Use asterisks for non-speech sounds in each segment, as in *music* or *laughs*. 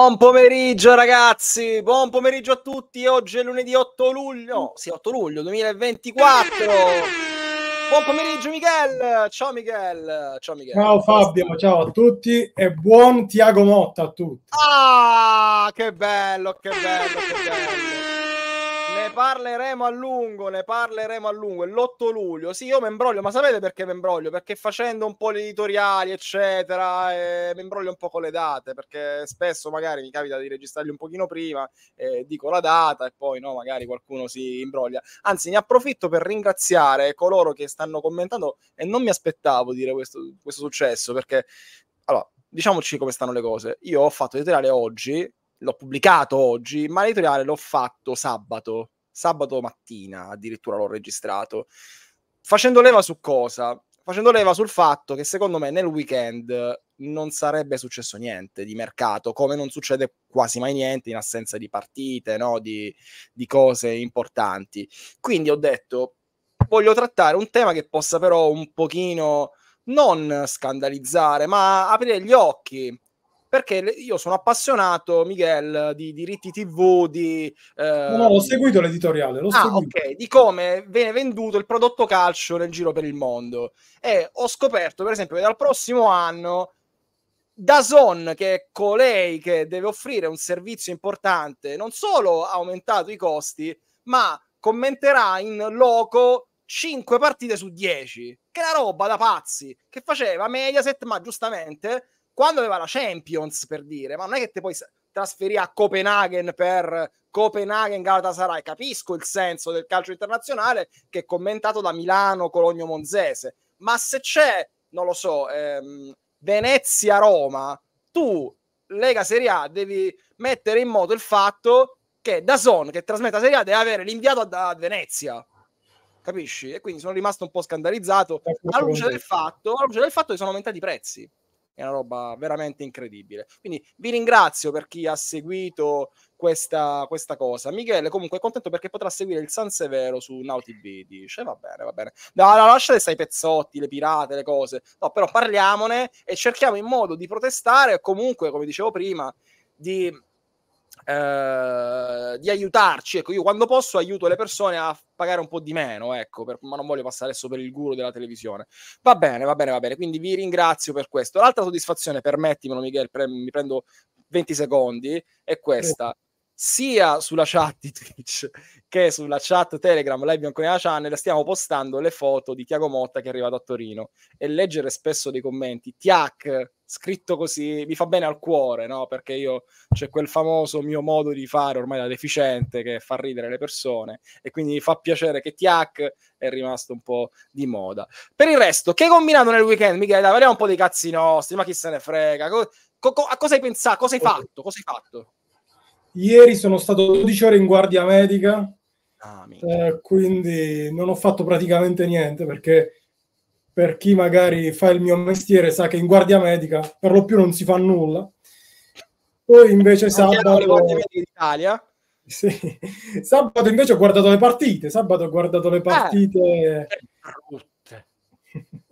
Buon pomeriggio ragazzi, buon pomeriggio a tutti. Oggi è lunedì 8 luglio, mm. sì, 8 luglio 2024. Buon pomeriggio Michele, ciao Michele, ciao Michele. Ciao Fabio, ciao a tutti e buon Tiago Motta a tutti. Ah, che bello, che bello, che bello ne parleremo a lungo, ne parleremo a lungo. L'8 luglio, sì, io mi imbroglio, ma sapete perché mi imbroglio? Perché facendo un po' gli editoriali, eccetera, eh, mi imbroglio un po' con le date, perché spesso magari mi capita di registrarli un pochino prima, eh, dico la data e poi no, magari qualcuno si imbroglia. Anzi, ne approfitto per ringraziare coloro che stanno commentando e non mi aspettavo dire questo, questo successo, perché... Allora, diciamoci come stanno le cose. Io ho fatto l'editoriale oggi, l'ho pubblicato oggi, ma l'editoriale l'ho fatto sabato sabato mattina addirittura l'ho registrato. Facendo leva su cosa? Facendo leva sul fatto che secondo me nel weekend non sarebbe successo niente di mercato, come non succede quasi mai niente in assenza di partite, no? di, di cose importanti. Quindi ho detto, voglio trattare un tema che possa però un pochino non scandalizzare, ma aprire gli occhi perché io sono appassionato, Miguel, di diritti TV, di... Eh... No, ho seguito l'editoriale, l'ho ah, seguito. ok, di come viene venduto il prodotto calcio nel giro per il mondo. E ho scoperto, per esempio, che dal prossimo anno Dazon, che è colei che deve offrire un servizio importante, non solo ha aumentato i costi, ma commenterà in loco 5 partite su 10, che è una roba da pazzi, che faceva Mediaset, ma giustamente quando aveva la Champions per dire, ma non è che te poi trasferì a Copenaghen per Copenaghen Galatasaray, capisco il senso del calcio internazionale che è commentato da Milano Cologno Monzese, ma se c'è, non lo so, ehm, Venezia-Roma, tu Lega Serie A devi mettere in moto il fatto che da Son che trasmetta Serie A deve avere l'inviato da Venezia capisci? E quindi sono rimasto un po' scandalizzato alla luce del fatto, alla luce del fatto che sono aumentati i prezzi è una roba veramente incredibile. Quindi vi ringrazio per chi ha seguito questa, questa cosa. Michele comunque è contento perché potrà seguire il San Severo su NautiB. dice, va bene, va bene. No, no, lasciate sai pezzotti, le pirate, le cose. No, però parliamone e cerchiamo in modo di protestare comunque, come dicevo prima, di eh, di aiutarci. Ecco, io quando posso aiuto le persone a pagare un po' di meno, ecco, per, ma non voglio passare adesso per il guru della televisione. Va bene, va bene, va bene. Quindi vi ringrazio per questo. L'altra soddisfazione, permettimelo, Miguel, pre- mi prendo 20 secondi, è questa. Eh sia sulla chat di Twitch che sulla chat Telegram Live Bianconera Channel stiamo postando le foto di Tiago Motta che è arrivato a Torino e leggere spesso dei commenti tiac scritto così mi fa bene al cuore no perché io c'è quel famoso mio modo di fare ormai da deficiente che fa ridere le persone e quindi mi fa piacere che tiac è rimasto un po' di moda per il resto che hai combinato nel weekend Michele dai parliamo un po' dei cazzi nostri ma chi se ne frega co- co- a cosa hai pensato cosa hai fatto cosa hai fatto Ieri sono stato 12 ore in guardia medica, ah, eh, quindi non ho fatto praticamente niente perché per chi magari fa il mio mestiere sa che in guardia medica per lo più non si fa nulla. Poi invece sabato... Sì. Sabato invece ho guardato le partite, sabato ho guardato le eh, partite... Eh,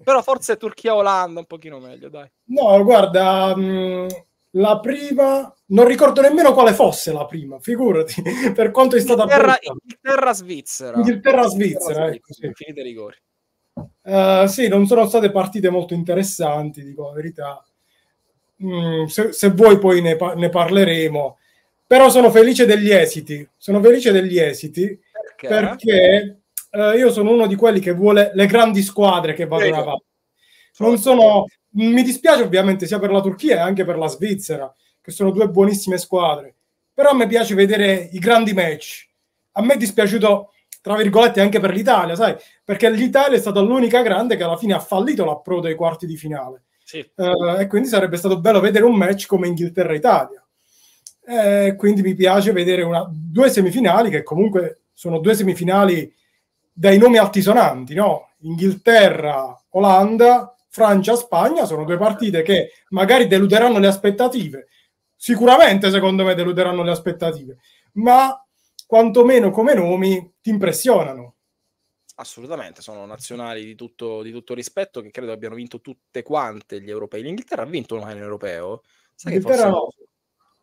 però forse Turchia-Olanda un pochino meglio, dai. No, guarda, mh, mm, la prima non ricordo nemmeno quale fosse la prima, figurati, *laughs* per quanto è stata Inghilterra, Inghilterra-Svizzera. Inghilterra-Svizzera, ecco, sì. Finite rigori. Uh, sì, non sono state partite molto interessanti, dico la verità. Mm, se, se, vuoi poi ne, ne, parleremo. Però sono felice degli esiti. Sono felice degli esiti perché, perché uh, io sono uno di quelli che vuole le grandi squadre che vanno avanti. Non sono... Mi dispiace ovviamente sia per la Turchia e anche per la Svizzera che sono due buonissime squadre. Però a me piace vedere i grandi match. A me è dispiaciuto, tra virgolette, anche per l'Italia, sai? Perché l'Italia è stata l'unica grande che alla fine ha fallito l'approdo ai quarti di finale. Sì. Eh, e quindi sarebbe stato bello vedere un match come Inghilterra-Italia. E eh, quindi mi piace vedere una, due semifinali che comunque sono due semifinali dai nomi altisonanti, no? Inghilterra, Olanda, Francia, Spagna sono due partite che magari deluderanno le aspettative, sicuramente secondo me deluderanno le aspettative, ma quantomeno come nomi ti impressionano. Assolutamente, sono nazionali di tutto, di tutto rispetto che credo abbiano vinto tutte quante gli europei. L'Inghilterra ha vinto un anno europeo, sai che forse no.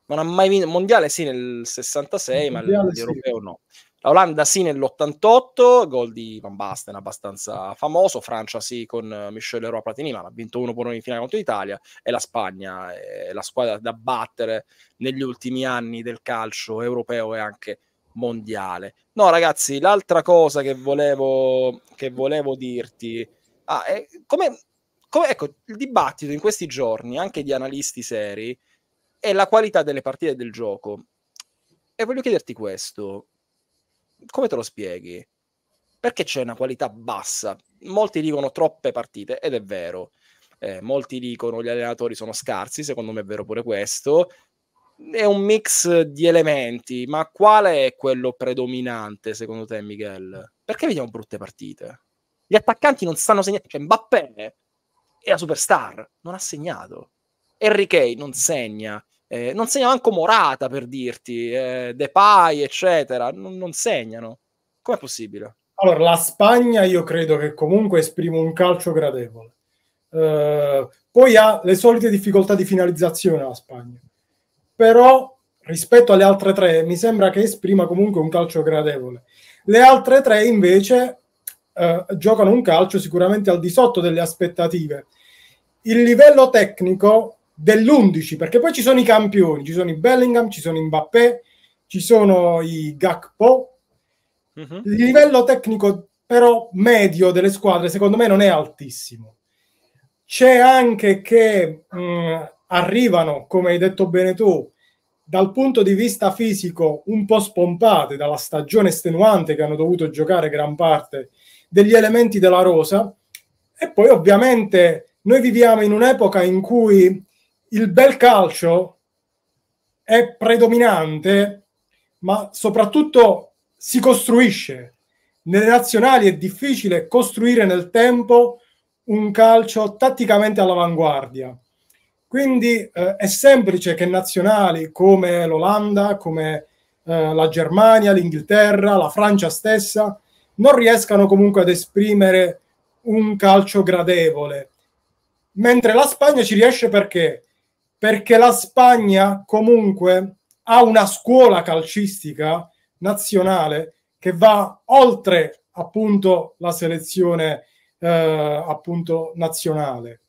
non ha mai vinto il mondiale sì nel 66, mondiale ma l'europeo sì. no. La Olanda sì nell'88, gol di Van Basten abbastanza famoso, Francia sì con eh, Michel Leroy Platini, ma ha vinto uno per in finale contro l'Italia, e la Spagna è la squadra da battere negli ultimi anni del calcio europeo e anche mondiale. No ragazzi, l'altra cosa che volevo, che volevo dirti, ah, come, come, ecco, il dibattito in questi giorni, anche di analisti seri, è la qualità delle partite del gioco. E voglio chiederti questo, come te lo spieghi? Perché c'è una qualità bassa? Molti dicono troppe partite, ed è vero. Eh, molti dicono gli allenatori sono scarsi, secondo me è vero pure questo. È un mix di elementi, ma qual è quello predominante secondo te, Miguel? Perché vediamo brutte partite? Gli attaccanti non stanno segnando, cioè Mbappé è la superstar, non ha segnato. Henry Kane non segna. Eh, non segna manco Morata per dirti, eh, Depay, eccetera. Non, non segnano. Com'è possibile? Allora, la Spagna io credo che comunque esprima un calcio gradevole. Eh, poi ha le solite difficoltà di finalizzazione la Spagna. Però rispetto alle altre tre mi sembra che esprima comunque un calcio gradevole. Le altre tre invece eh, giocano un calcio sicuramente al di sotto delle aspettative. Il livello tecnico dell'11, perché poi ci sono i campioni, ci sono i Bellingham, ci sono i Mbappé, ci sono i Gakpo. Uh-huh. Il livello tecnico però medio delle squadre secondo me non è altissimo. C'è anche che mh, mm, arrivano, come hai detto bene tu, dal punto di vista fisico un po' spompate dalla stagione estenuante che hanno dovuto giocare gran parte degli elementi della rosa e poi ovviamente noi viviamo in un'epoca in cui il bel calcio è predominante, ma soprattutto si costruisce. Nelle nazionali è difficile costruire nel tempo un calcio tatticamente all'avanguardia. Quindi eh, è semplice che nazionali come l'Olanda, come eh, la Germania, l'Inghilterra, la Francia stessa, non riescano comunque ad esprimere un calcio gradevole. Mentre la Spagna ci riesce perché? perché la Spagna comunque ha una scuola calcistica nazionale che va oltre appunto la selezione eh, appunto nazionale.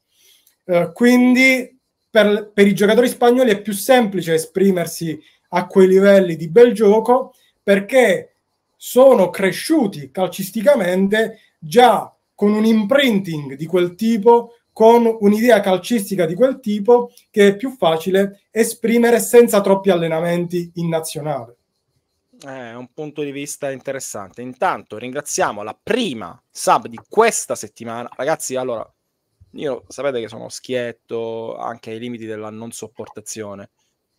Eh, quindi per, per, i giocatori spagnoli è più semplice esprimersi a quei livelli di bel gioco perché sono cresciuti calcisticamente già con un imprinting di quel tipo con un'idea calcistica di quel tipo che è più facile esprimere senza troppi allenamenti in nazionale. Eh, è un punto di vista interessante. Intanto ringraziamo la prima sub di questa settimana. Ragazzi, allora, io sapete che sono schietto anche ai limiti della non sopportazione.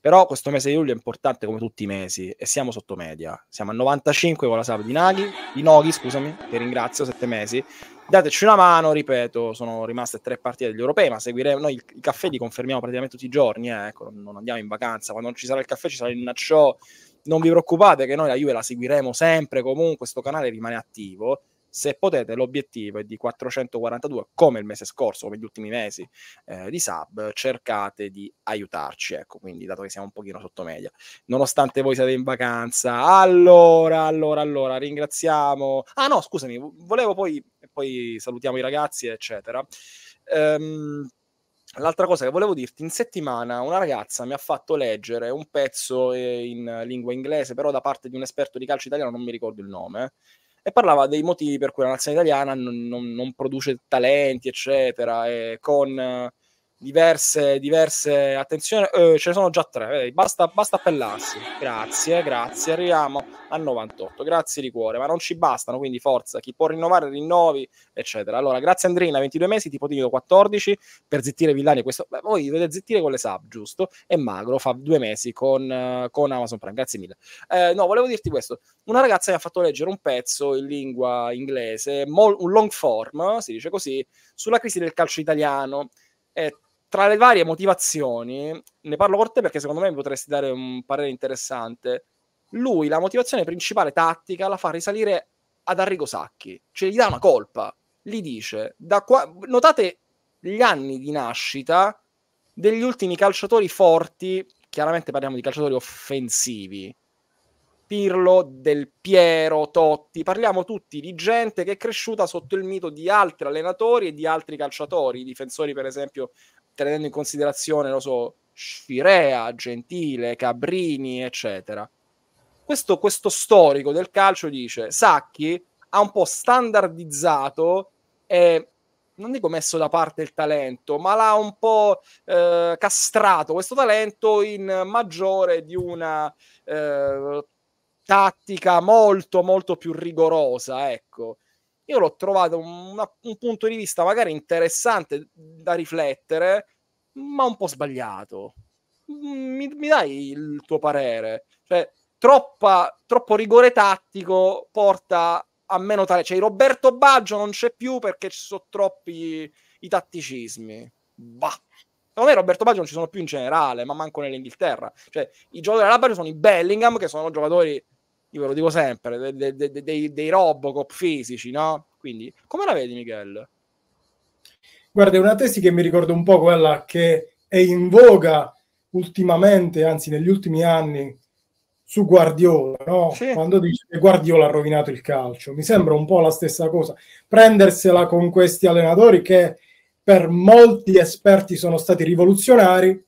Però questo mese di luglio è importante come tutti i mesi e siamo sotto media. Siamo a 95 con la SAP di Naghi, di Noghi, scusami, che ringrazio, sette mesi. Dateci una mano, ripeto, sono rimaste tre partite degli europei, ma seguiremo noi il, caffè li confermiamo praticamente tutti i giorni, eh, ecco, non andiamo in vacanza, quando non ci sarà il caffè ci sarà il Nacho. Non vi preoccupate che noi la Juve la seguiremo sempre, comunque questo canale rimane attivo se potete, l'obiettivo è di 442, come il mese scorso, come gli ultimi mesi eh, di sub, cercate di aiutarci, ecco, quindi dato che siamo un pochino sotto media. Nonostante voi siate in vacanza, allora, allora, allora, ringraziamo... Ah no, scusami, volevo poi, poi salutiamo i ragazzi, eccetera. Ehm... L'altra cosa che volevo dirti, in settimana una ragazza mi ha fatto leggere un pezzo eh, in lingua inglese, però da parte di un esperto di calcio italiano, non mi ricordo il nome, e parlava dei motivi per cui la nazione italiana non, non, non produce talenti, eccetera, e con eh, diverse, diverse attenzione, eh, ce ne sono già tre, basta, basta, appellarsi, grazie, grazie, arriviamo a 98, grazie di cuore, ma non ci bastano, quindi forza, chi può rinnovare rinnovi, eccetera. Allora, grazie Andrina, 22 mesi, tipo Tino 14, per zittire Villani, questo, beh, voi dovete zittire con le sub, giusto? E Magro fa due mesi con, uh, con Amazon Prime, grazie mille. Eh, no, volevo dirti questo, una ragazza mi ha fatto leggere un pezzo in lingua inglese, mol- un long form, si dice così, sulla crisi del calcio italiano, tra le varie motivazioni, ne parlo con te perché secondo me mi potresti dare un parere interessante. Lui la motivazione principale tattica la fa risalire ad Arrigo Sacchi, cioè gli dà una colpa, gli dice, da qua... notate gli anni di nascita degli ultimi calciatori forti, chiaramente parliamo di calciatori offensivi, Pirlo, Del Piero, Totti, parliamo tutti di gente che è cresciuta sotto il mito di altri allenatori e di altri calciatori, difensori per esempio tenendo in considerazione, lo so, Scirea, Gentile, Cabrini, eccetera. Questo, questo storico del calcio dice Sacchi ha un po' standardizzato e non dico messo da parte il talento, ma l'ha un po' eh, castrato questo talento in maggiore di una eh, tattica molto molto più rigorosa, ecco io l'ho trovato una, un punto di vista magari interessante da riflettere, ma un po' sbagliato. Mi, mi dai il tuo parere? Cioè, troppa, troppo rigore tattico porta a meno tale. Cioè, Roberto Baggio non c'è più perché ci sono troppi i tatticismi. Bah. Secondo me Roberto Baggio non ci sono più in generale, ma manco nell'Inghilterra. Cioè, i giocatori della Baggio sono i Bellingham, che sono giocatori io ve lo dico sempre, dei, dei, dei, dei Robocop fisici, no? Quindi, come la vedi, Michele? Guarda, è una tesi che mi ricorda un po' quella che è in voga ultimamente, anzi negli ultimi anni, su Guardiola, no? sì. quando dice che Guardiola ha rovinato il calcio. Mi sembra un po' la stessa cosa. Prendersela con questi allenatori che per molti esperti sono stati rivoluzionari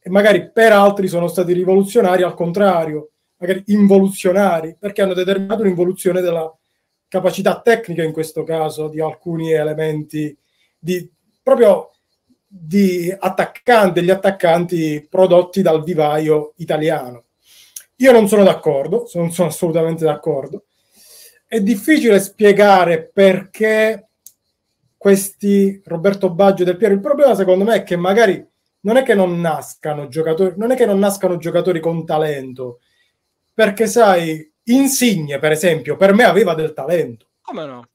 e magari per altri sono stati rivoluzionari al contrario magari involuzionari, perché hanno determinato un'involuzione della capacità tecnica in questo caso di alcuni elementi di proprio di attaccanti, degli attaccanti prodotti dal vivaio italiano. Io non sono d'accordo, non sono assolutamente d'accordo. È difficile spiegare perché questi Roberto Baggio e del Piero. Il problema, secondo me, è che magari non è che non nascano giocatori, non è che non nascano giocatori con talento, perché sai, Insigne, per esempio, per me aveva del talento. Come no?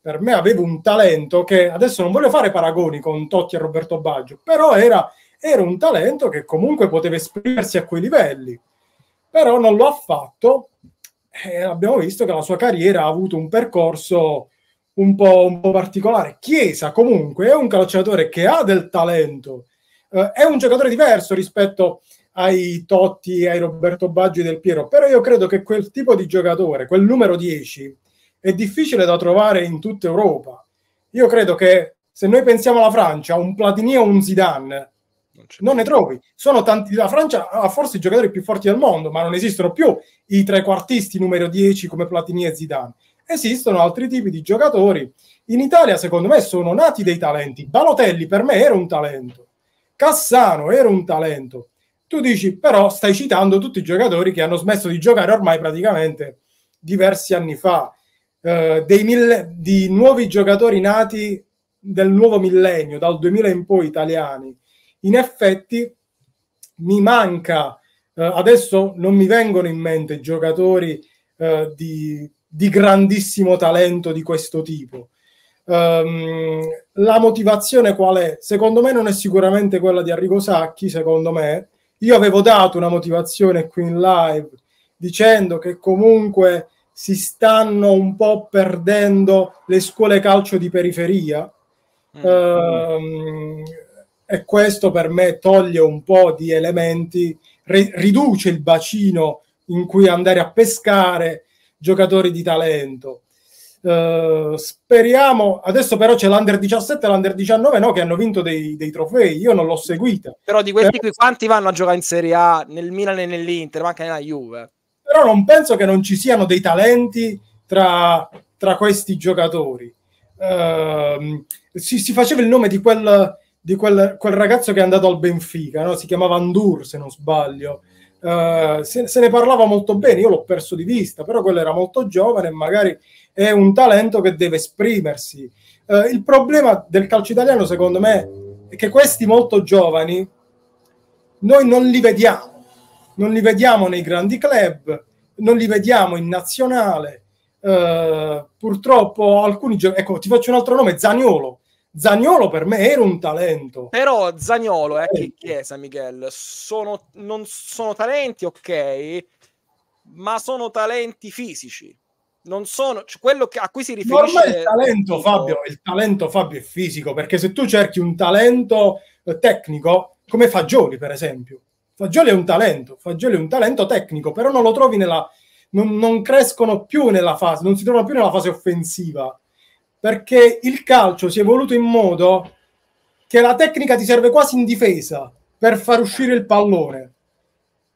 Per me aveva un talento che adesso non voglio fare paragoni con Totti e Roberto Baggio, però era, era un talento che comunque poteva esprimersi a quei livelli. Però non lo ha fatto e abbiamo visto che la sua carriera ha avuto un percorso un po', un po particolare. Chiesa comunque è un calciatore che ha del talento, eh, è un giocatore diverso rispetto a ai Totti, ai Roberto Baggi del Piero, però io credo che quel tipo di giocatore, quel numero 10, è difficile da trovare in tutta Europa. Io credo che se noi pensiamo alla Francia, un Platini o un Zidane, non, non ne trovi. Sono tanti, la Francia ha forse i giocatori più forti del mondo, ma non esistono più i trequartisti numero 10 come Platini e Zidane. Esistono altri tipi di giocatori. In Italia, secondo me, sono nati dei talenti. Balotelli per me era un talento. Cassano era un talento. Tu dici, però stai citando tutti i giocatori che hanno smesso di giocare ormai praticamente diversi anni fa, eh, dei mille, di nuovi giocatori nati del nuovo millennio, dal 2000 in poi italiani. In effetti mi manca, eh, adesso non mi vengono in mente giocatori eh, di, di, grandissimo talento di questo tipo. Um, la motivazione qual è? Secondo me non è sicuramente quella di Arrigo Sacchi, secondo me, io avevo dato una motivazione qui in live dicendo che comunque si stanno un po' perdendo le scuole calcio di periferia. Mm. Ehm, e questo per me toglie un po' di elementi, re- riduce il bacino in cui andare a pescare giocatori di talento. Eh, speriamo adesso però c'è l'under 17 e l'under 19 no, che hanno vinto dei, dei trofei io non l'ho seguita però di questi però... Eh, qui quanti vanno a giocare in Serie A nel Milan e nell'Inter ma anche nella Juve però non penso che non ci siano dei talenti tra, tra questi giocatori uh, si, si, faceva il nome di quel, di quel, quel ragazzo che è andato al Benfica no? si chiamava Andur se non sbaglio eh, se, se, ne parlava molto bene, io l'ho perso di vista, però quello era molto giovane e magari è un talento che deve esprimersi. Eh, il problema del calcio italiano, secondo me, è che questi molto giovani noi non li vediamo, non li vediamo nei grandi club, non li vediamo in nazionale. Eh, purtroppo alcuni giocatori, ecco ti faccio un altro nome, Zaniolo, Zagnolo per me era un talento. Però Zagnolo eh, è eh, che chiesa, Miguel. Sono, non sono talenti, ok, ma sono talenti fisici. Non sono cioè, quello che, a cui si riferisce. ormai il talento, Fabio, il talento, Fabio, è fisico perché se tu cerchi un talento eh, tecnico, come Fagioli, per esempio, Fagioli è un talento, Fagioli è un talento tecnico, però non lo trovi nella. non, non crescono più nella fase, non si trovano più nella fase offensiva perché il calcio si è evoluto in modo che la tecnica ti serve quasi in difesa per far uscire il pallone.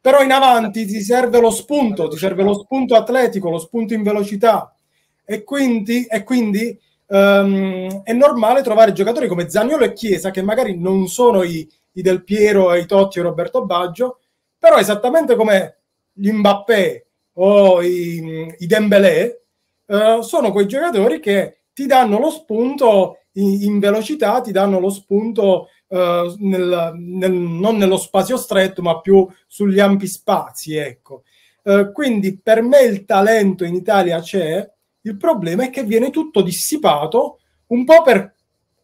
Però in avanti ti serve lo spunto, ti serve lo spunto atletico, lo spunto in velocità. E quindi, e quindi um, è normale trovare giocatori come Zagnolo e Chiesa, che magari non sono i, i Del Piero, i Totti e Roberto Baggio, però esattamente come gli Mbappé o i, i Dembélé, uh, sono quei giocatori che ti danno lo spunto in, in velocità, ti danno lo spunto eh, nel, nel, non nello spazio stretto, ma più sugli ampi spazi. Ecco. Eh, quindi per me il talento in Italia c'è, il problema è che viene tutto dissipato un po' per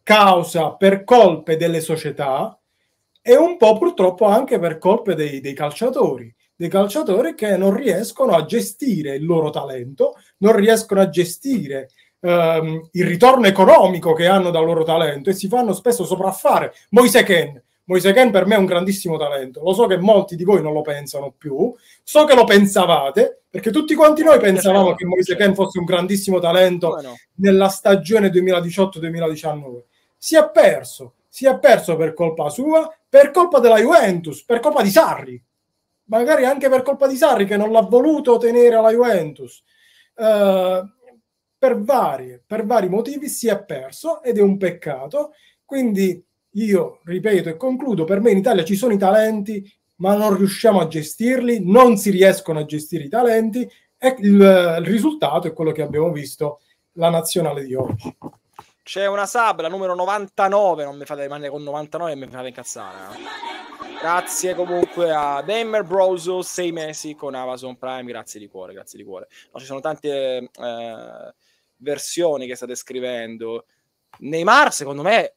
causa, per colpe delle società e un po' purtroppo anche per colpe dei, dei calciatori dei calciatori che non riescono a gestire il loro talento, non riescono a gestire ehm, il ritorno economico che hanno dal loro talento e si fanno spesso sopraffare. Moise Ken, Moise Ken per me è un grandissimo talento, lo so che molti di voi non lo pensano più, so che lo pensavate, perché tutti quanti noi pensavamo che Moise Ken fosse un grandissimo talento nella stagione 2018-2019. Si è perso, si è perso per colpa sua, per colpa della Juventus, per colpa di Sarri, magari anche per colpa di Sarri che non l'ha voluto tenere alla Juventus. Uh, per vari, per vari motivi si è perso ed è un peccato. Quindi io ripeto e concludo, per me in Italia ci sono i talenti, ma non riusciamo a gestirli, non si riescono a gestire i talenti e il, il risultato è quello che abbiamo visto la nazionale di oggi. C'è una sub, la numero 99, non mi fate rimanere con 99 e mi fate incazzare. Eh. Grazie comunque a Damer Broso, sei mesi con Amazon Prime, grazie di cuore, grazie di cuore. No, ci sono tante... Eh, eh versioni che state scrivendo. Neymar, secondo me,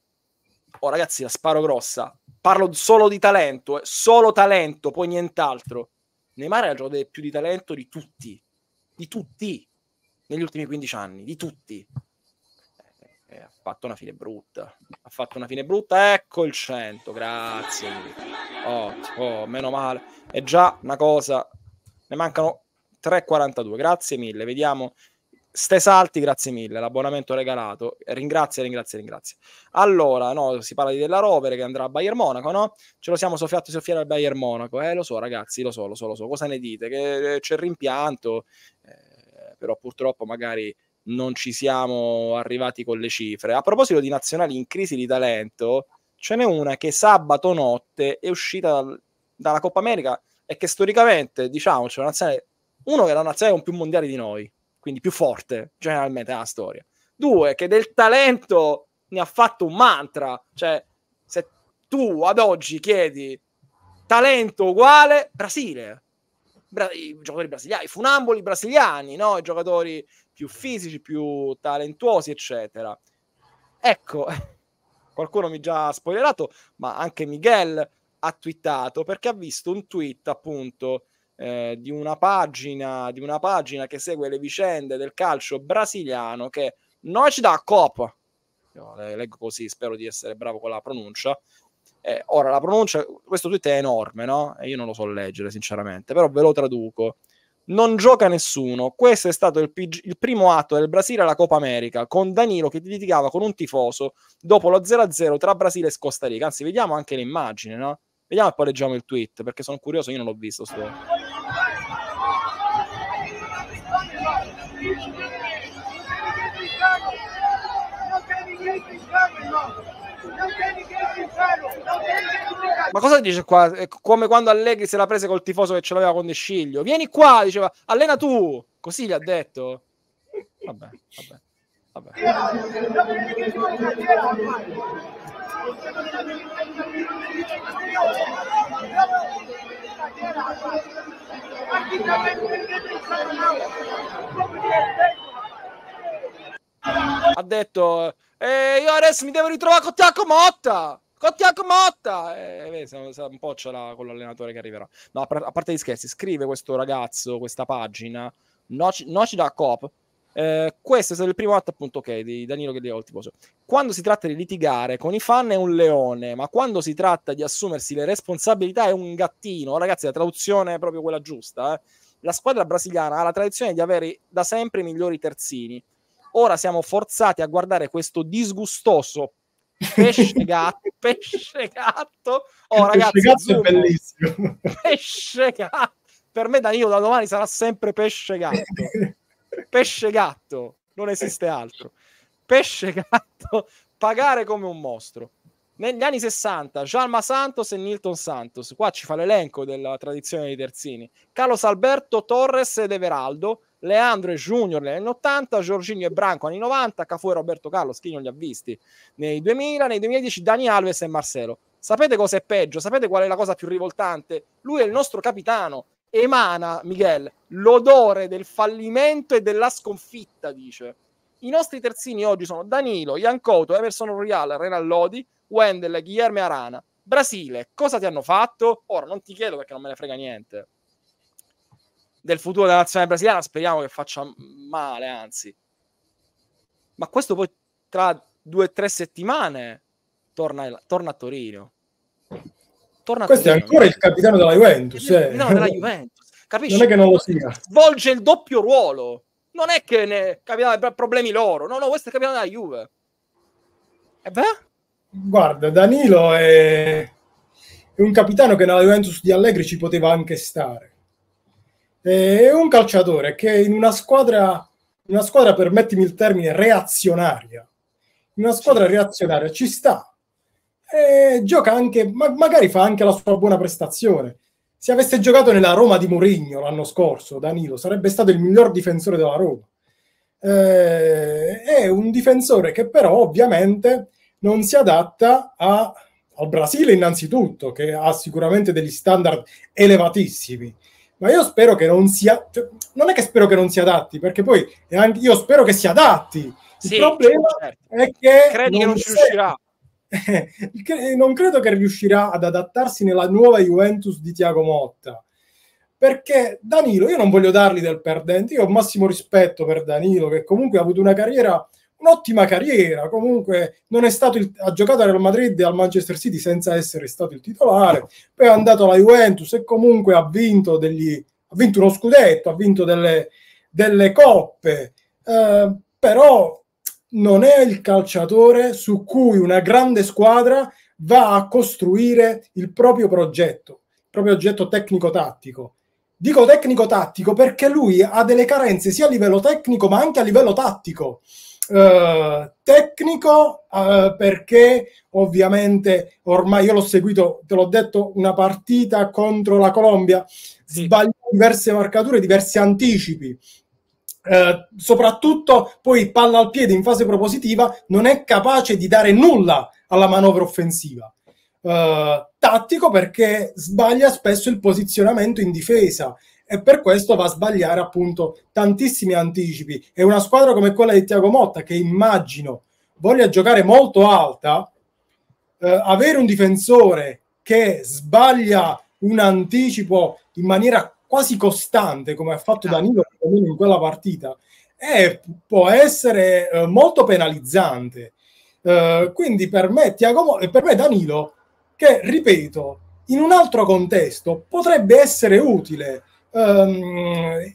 oh ragazzi, la sparo grossa. Parlo solo di talento, eh. solo talento, poi nient'altro. Neymar è il giocatore più di talento di tutti, di tutti, negli ultimi 15 anni, di tutti. Eh, eh, ha fatto una fine brutta, ha fatto una fine brutta, ecco il 100, grazie. Oh, oh meno male, è già una cosa, ne mancano 3,42, grazie mille, vediamo Ste salti, grazie mille, l'abbonamento regalato. Ringrazia, ringrazia, ringrazia. Allora, no, si parla di della Rovere che andrà a Bayern Monaco, no? Ce lo siamo soffiato e soffiare al Bayern Monaco. Eh, lo so, ragazzi, lo so, lo so, lo so. Cosa ne dite? Che eh, c'è rimpianto, eh, però purtroppo magari non ci siamo arrivati con le cifre. A proposito di nazionali in crisi di talento, ce n'è una che sabato notte è uscita dal, dalla Coppa America e che storicamente, diciamo, c'è una nazionale, uno che è la nazionale con più mondiali di noi quindi più forte generalmente nella storia. Due, che del talento ne ha fatto un mantra, cioè se tu ad oggi chiedi talento uguale Brasile, Bra- i giocatori brasiliani, i funamboli brasiliani, no? i giocatori più fisici, più talentuosi, eccetera. Ecco, *laughs* qualcuno mi ha già spoilerato, ma anche Miguel ha twittato perché ha visto un tweet appunto eh, di, una pagina, di una pagina che segue le vicende del calcio brasiliano che Noc da Copa, io le leggo così, spero di essere bravo con la pronuncia, eh, ora la pronuncia, questo tweet è enorme, no? E io non lo so leggere sinceramente, però ve lo traduco. Non gioca nessuno. Questo è stato il, pig- il, primo atto del Brasile alla Copa America, con Danilo che litigava con un tifoso dopo lo 0-0 tra Brasile e Costa Rica. Anzi, vediamo anche l'immagine, no? Vediamo e poi leggiamo il tweet, perché sono curioso, io non l'ho visto. Sto... Ma cosa dice qua? È come quando Allegri se la prese col tifoso che ce l'aveva con De Sciglio. Vieni qua, diceva, allena tu. Così gli ha detto. Vabbè, vabbè. Vabbè. Ha detto, eh, io adesso mi devo ritrovare con Tiaco Motta. Con Tiago Motta! Eh, un po' ce l'ha con l'allenatore che arriverà. No, a parte gli scherzi, scrive questo ragazzo questa pagina, Noci, Noci da Cop, eh, questo è stato il primo atto, appunto, ok, di Danilo che di Oltiposo. Quando si tratta di litigare con i fan è un leone, ma quando si tratta di assumersi le responsabilità è un gattino. Ragazzi, la traduzione è proprio quella giusta. Eh. La squadra brasiliana ha la tradizione di avere da sempre i migliori terzini. Ora siamo forzati a guardare questo disgustoso pesce gatto, *laughs* pesce gatto. Oh, ragazzi, pesce gatto è bellissimo. Pesce gatto. Per me Danilo da domani sarà sempre pesce gatto. *laughs* Pesce gatto, non esiste altro. Pesce gatto, pagare come un mostro. Negli anni 60, Gialma Santos e Nilton Santos. Qua ci fa l'elenco della tradizione dei terzini. Carlos Alberto, Torres ed Everaldo. Leandro e Junior negli anni 80, Giorginio e Branco negli anni 90, Cafu e Roberto Carlos, chi non li ha visti nei 2000, nei 2010 Dani Alves e Marcelo. Sapete cosa è peggio? Sapete qual è la cosa più rivoltante? Lui è il nostro capitano emana, Miguel, l'odore del fallimento e della sconfitta, dice. I nostri terzini oggi sono Danilo, Iancoto, Emerson Royal, Renan Lodi, Wendel, Guillermo Arana. Brasile, cosa ti hanno fatto? Ora non ti chiedo perché non me ne frega niente. Del futuro della nazione brasiliana speriamo che faccia male, anzi. Ma questo poi tra due o tre settimane torna, torna a Torino. Torna Questo è ancora il capitano della Juventus. Il eh. capitano della *laughs* Juventus. Capisci? Non è che non lo sia. Svolge il doppio ruolo. Non è che ne capitano problemi loro. No, no, questo è il capitano della Juve. E eh, beh? Guarda, Danilo è... un capitano che nella Juventus di Allegri ci poteva anche stare. È un calciatore che in una squadra, una squadra permettimi il termine, reazionaria, in una squadra reazionaria ci sta, e gioca anche, ma magari fa anche la sua buona prestazione. Se avesse giocato nella Roma di Mourinho l'anno scorso, Danilo sarebbe stato il miglior difensore della Roma. Eh, è un difensore che però ovviamente non si adatta a, al Brasile innanzitutto, che ha sicuramente degli standard elevatissimi. Ma io spero che non sia, cioè, non è che spero che non si adatti, perché poi anche, io spero che si adatti. Il sì, problema certo. è che credi non che non ci riuscirà. *laughs* non credo che riuscirà ad adattarsi nella nuova Juventus di Tiago Motta. Perché Danilo, io non voglio dargli del perdente, io ho massimo rispetto per Danilo, che comunque ha avuto una carriera, un'ottima carriera, comunque non è stato il, ha giocato al Real Madrid e al Manchester City senza essere stato il titolare, poi è andato alla Juventus e comunque ha vinto, degli, ha vinto uno scudetto, ha vinto delle, delle coppe, eh, però non è il calciatore su cui una grande squadra va a costruire il proprio progetto, il proprio oggetto tecnico-tattico. Dico tecnico-tattico perché lui ha delle carenze sia a livello tecnico ma anche a livello tattico. Uh, tecnico uh, perché ovviamente ormai io l'ho seguito, te l'ho detto, una partita contro la Colombia, sì. sbagliò diverse marcature, diversi anticipi, eh, soprattutto poi palla al piede in fase propositiva, non è capace di dare nulla alla manovra offensiva. Eh, tattico perché sbaglia spesso il posizionamento in difesa e per questo va a sbagliare appunto tantissimi anticipi. E una squadra come quella di Tiago Motta, che immagino voglia giocare molto alta, eh, avere un difensore che sbaglia un anticipo in maniera quasi costante come ha fatto esatto. Danilo in quella partita, è, può essere eh, molto penalizzante. Eh, quindi per me, Tiago, per me Danilo, che ripeto, in un altro contesto potrebbe essere utile. Um,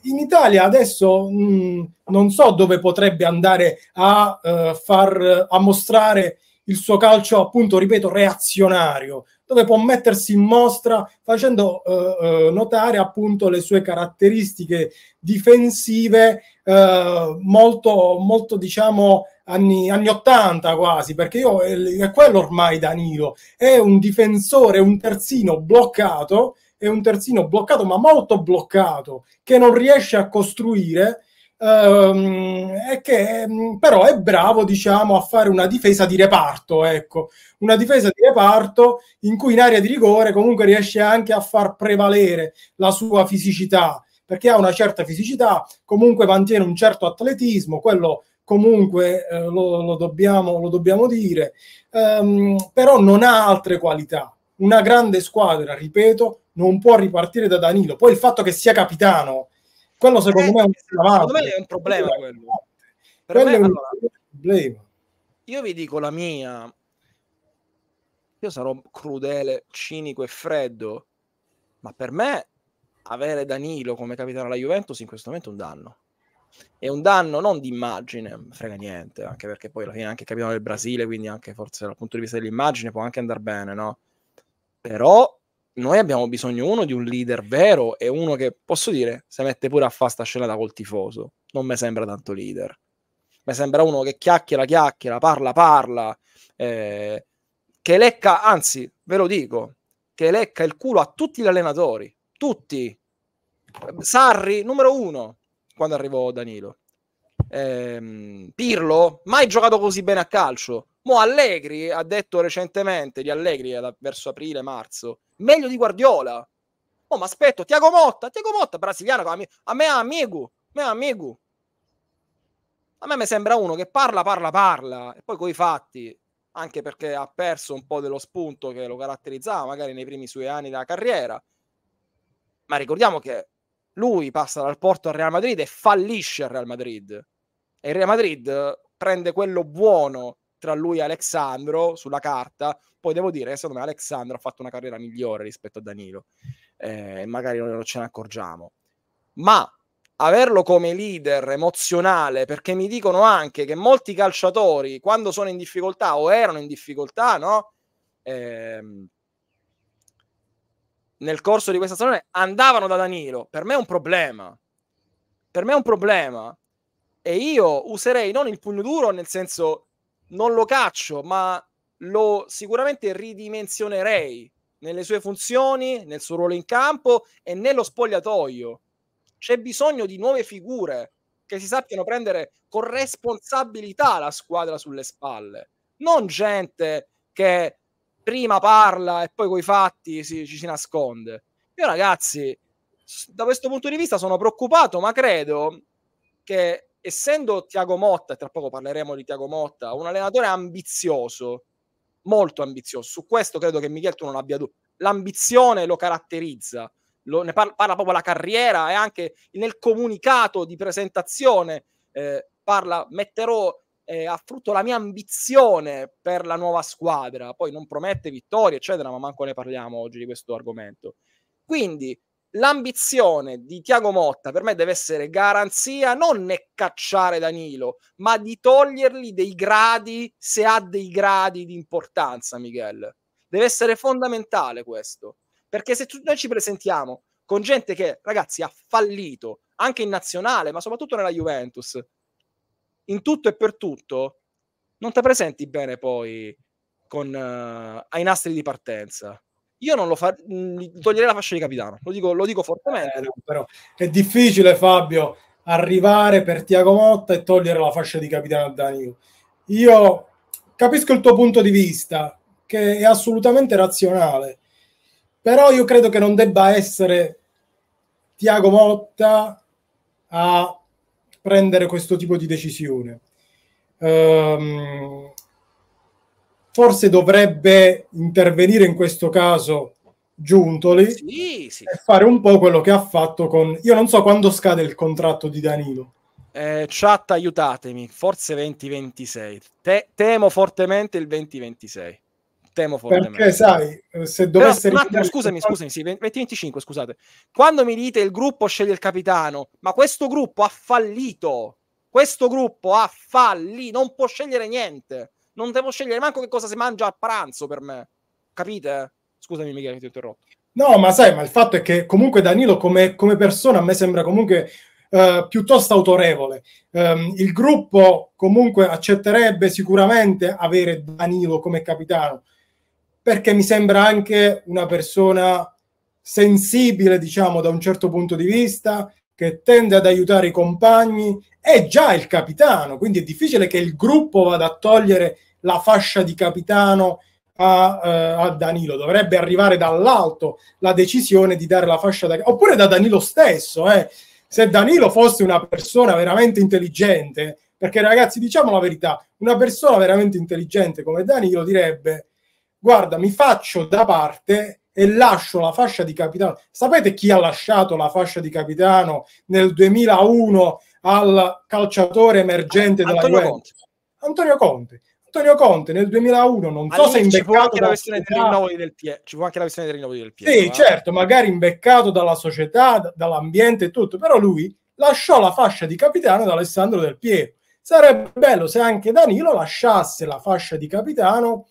in Italia adesso mh, mm, non so dove potrebbe andare a, uh, far, a mostrare il suo calcio, appunto, ripeto, reazionario, dove può mettersi in mostra facendo eh, eh, notare appunto le sue caratteristiche difensive eh, molto, molto diciamo anni, anni 80 quasi, perché io, eh, è quello ormai Danilo, è un difensore, un terzino bloccato, è un terzino bloccato ma molto bloccato, che non riesce a costruire ehm, è che ehm, però è bravo diciamo, a fare una difesa di reparto, ecco. una difesa di reparto in cui in area di rigore comunque riesce anche a far prevalere la sua fisicità, perché ha una certa fisicità, comunque mantiene un certo atletismo, quello comunque eh, lo, lo, dobbiamo, lo, dobbiamo, dire, ehm, però non ha altre qualità. Una grande squadra, ripeto, non può ripartire da Danilo. Poi il fatto che sia capitano quello secondo eh, me è un, secondo me è un problema. Quello. Per quello me, è un allora, problema. Io vi dico la mia. Io sarò crudele, cinico e freddo, ma per me avere Danilo come capitano alla Juventus in questo momento è un danno. È un danno non di immagine, frega niente, anche perché poi alla fine è anche capitano del Brasile, quindi anche forse dal punto di vista dell'immagine può anche andare bene, no? Però noi abbiamo bisogno uno di un leader vero e uno che, posso dire, se mette pure a fare sta scena da col tifoso. Non mi sembra tanto leader. Mi sembra uno che chiacchiera, chiacchiera, parla, parla, eh, che lecca, anzi, ve lo dico, che lecca il culo a tutti gli allenatori. Tutti. Sarri, numero uno, quando arrivò Danilo. Eh, Pirlo, mai giocato così bene a calcio. Mo Allegri ha detto recentemente di Allegri verso aprile-marzo, meglio di Guardiola. Oh, ma aspetto, Tiago Motta, Tiago Motta brasiliano, a me è amico, a me amico. A me mi sembra uno che parla, parla, parla, e poi coi fatti, anche perché ha perso un po' dello spunto che lo caratterizzava magari nei primi suoi anni della carriera. Ma ricordiamo che lui passa dal Porto al Real Madrid e fallisce al Real Madrid. E il Real Madrid eh, prende quello buono tra lui e Alexandro sulla carta. Poi devo dire che secondo me Alexandro ha fatto una carriera migliore rispetto a Danilo, eh, e eh, magari non ce ne accorgiamo. Ma averlo come leader emozionale, perché mi dicono anche che molti calciatori, quando sono in difficoltà o erano in difficoltà, no? Eh, nel corso di questa stagione andavano da Danilo. Per me è un problema. Per me è un problema. E io userei non il pugno duro nel senso non lo caccio, ma lo sicuramente ridimensionerei nelle sue funzioni, nel suo ruolo in campo e nello spogliatoio. C'è bisogno di nuove figure che si sappiano prendere con responsabilità la squadra sulle spalle, non gente che prima parla e poi coi fatti si, ci si nasconde. Io ragazzi, da questo punto di vista sono preoccupato, ma credo che essendo Tiago Motta, e tra poco parleremo di Tiago Motta, un allenatore ambizioso, molto ambizioso, su questo credo che Michel tu non abbia dubbi, l'ambizione lo caratterizza, lo, ne parla, parla, proprio la carriera e anche nel comunicato di presentazione eh, parla, metterò eh, a frutto la mia ambizione per la nuova squadra, poi non promette vittorie, eccetera, ma manco ne parliamo oggi di questo argomento. Quindi l'ambizione di Tiago Motta per me deve essere garanzia non ne cacciare Danilo, ma di togliergli dei gradi se ha dei gradi di importanza, Miguel. Deve essere fondamentale questo, perché se noi ci presentiamo con gente che, ragazzi, ha fallito anche in nazionale, ma soprattutto nella Juventus, in tutto e per tutto, non ti presenti bene poi con, uh, ai nastri di partenza io non lo farei, mhmm, toglierei la fascia di capitano, lo dico, lo dico fortemente. Eh, però è difficile Fabio arrivare per Tiago Motta e togliere la fascia di capitano a Danilo. Io capisco il tuo punto di vista, che è assolutamente razionale, però io credo che non debba essere Tiago Motta a prendere questo tipo di decisione. Um, forse dovrebbe intervenire in questo caso Giuntoli sì, sì. e fare un po' quello che ha fatto con... Io non so quando scade il contratto di Danilo. Eh, chat, aiutatemi, forse 2026. Te- temo fortemente il 2026. Temo fortemente. Perché sai, eh, se dovesse... Però, attimo, scusami, scusami, sì, 2025, scusate. Quando mi dite il gruppo sceglie il capitano, ma questo gruppo ha fallito. Questo gruppo ha fallito, non può scegliere niente non devo scegliere manco che cosa si mangia a pranzo per me. Capite? Scusami Michele che ti ho interrotto. No, ma sai, ma il fatto è che comunque Danilo come, come persona a me sembra comunque eh, piuttosto autorevole. Eh, il gruppo comunque accetterebbe sicuramente avere Danilo come capitano, perché mi sembra anche una persona sensibile, diciamo, da un certo punto di vista, che tende ad aiutare i compagni, è già il capitano, quindi è difficile che il gruppo vada a togliere la fascia di capitano a, eh, a Danilo, dovrebbe arrivare dall'alto la decisione di dare la fascia da oppure da Danilo stesso, eh. se Danilo fosse una persona veramente intelligente, perché ragazzi diciamo la verità, una persona veramente intelligente come Danilo direbbe guarda mi faccio da parte e lascio la fascia di capitano. Sapete chi ha lasciato la fascia di capitano nel 2001 al calciatore emergente della Antonio Juventus? Conte. Antonio Conte. Antonio Conte nel 2001 non so se imbeccato ci la questione del rinnovo del Pie- ci fu anche la questione del rinnovo del Pie- sì eh? certo magari imbeccato dalla società dall'ambiente e tutto però lui lasciò la fascia di capitano ad Alessandro Del Piero sarebbe bello se anche Danilo lasciasse la fascia di capitano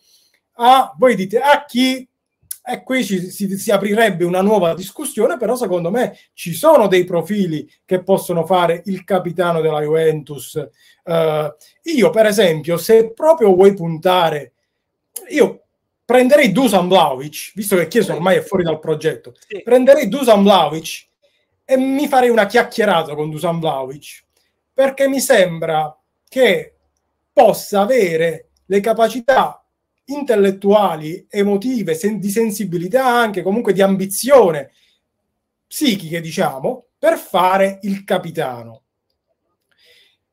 a voi dite a chi e qui ci, si, si aprirebbe una nuova discussione, però secondo me ci sono dei profili che possono fare il capitano della Juventus. Uh, io, per esempio, se proprio vuoi puntare, io prenderei Dusan Vlaovic, visto che Chiesa ormai è fuori dal progetto, sì. prenderei Dusan Vlaovic e mi farei una chiacchierata con Dusan Vlaovic, perché mi sembra che possa avere le capacità intellettuali, emotive, sen- di sensibilità anche, comunque di ambizione, psichiche diciamo, per fare il capitano.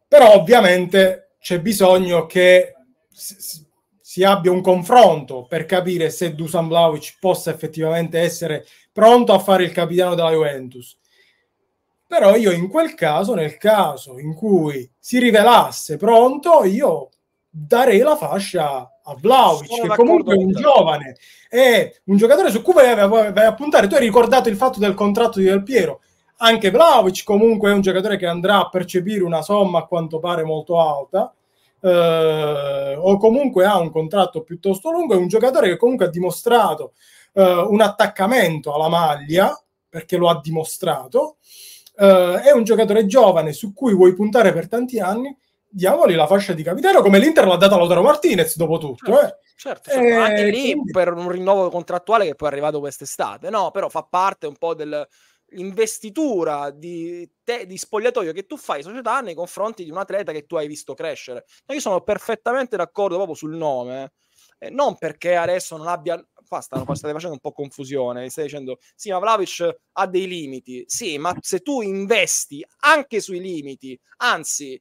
Però ovviamente c'è bisogno che si, si abbia un confronto per capire se Dusan Vlaovic possa effettivamente essere pronto a fare il capitano della Juventus. Però io in quel caso, nel caso in cui si rivelasse pronto, io darei la fascia a Vlaovic, che comunque è un giovane, è un giocatore su cui vai, a puntare. Tu hai ricordato il fatto del contratto di Del Piero. Anche Vlaovic comunque è un giocatore che andrà a percepire una somma a quanto pare molto alta. Eh, o comunque ha un contratto piuttosto lungo, è un giocatore che comunque ha dimostrato eh, un attaccamento alla maglia, perché lo ha dimostrato, eh, è un giocatore giovane su cui vuoi puntare per tanti anni diamogli la fascia di capitano come l'Inter l'ha data Lautaro Martinez dopo tutto certo, eh. certo, certo. Eh, anche lì per un rinnovo contrattuale che poi è arrivato quest'estate no però fa parte un po' dell'investitura di, te, di spogliatoio che tu fai società nei confronti di un atleta che tu hai visto crescere ma io sono perfettamente d'accordo proprio sul nome eh, eh non perché adesso non abbia qua stanno, state facendo un po' confusione. Stai dicendo, sì, ma Vlaovic ha dei limiti. Sì, ma se tu investi anche sui limiti, anzi,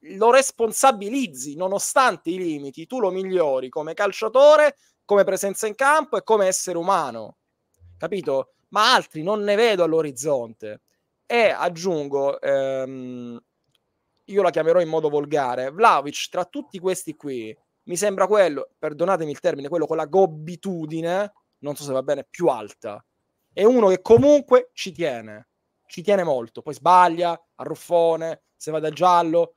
lo responsabilizzi nonostante i limiti, tu lo migliori come calciatore, come presenza in campo e come essere umano. Capito? Ma altri non ne vedo all'orizzonte. E aggiungo, ehm, io la chiamerò in modo volgare, Vlaovic tra tutti questi qui mi sembra quello, perdonatemi il termine, quello con la gobbitudine, non so se va bene, più alta. È uno che comunque ci tiene, ci tiene molto, poi sbaglia, arruffone, se va da giallo,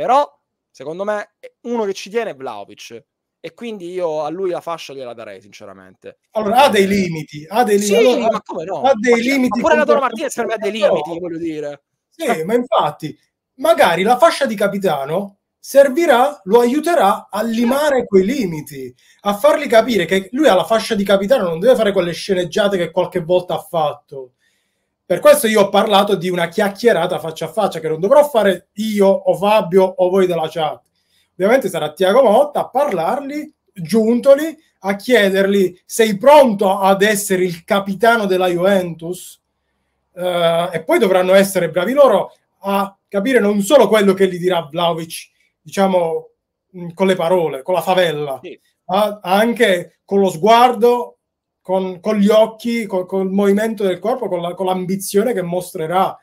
però, secondo me, uno che ci tiene è Vlaovic. E quindi io a lui la fascia gliela darei, sinceramente. Allora, ha dei limiti. Ha dei limiti. Sì, allora, ma come no? Ha dei ma limiti. Pure la Dora Martinez per me ha dei limiti, no. voglio dire. Sì, ma infatti, magari la fascia di capitano servirà, lo aiuterà a limare quei limiti, a fargli capire che lui alla fascia di capitano non deve fare quelle sceneggiate che qualche volta ha fatto, per questo io ho parlato di una chiacchierata faccia a faccia che non dovrò fare io o Fabio o voi della chat. Ovviamente sarà Tiago Motta a parlarli, giuntoli, a chiedergli sei pronto ad essere il capitano della Juventus? Uh, e poi dovranno essere bravi loro a capire non solo quello che gli dirà Vlaovic, diciamo mm, con le parole, con la favela, sì. ma anche con lo sguardo, con, con gli occhi, con, il movimento del corpo, con, la, con l'ambizione che mostrerà.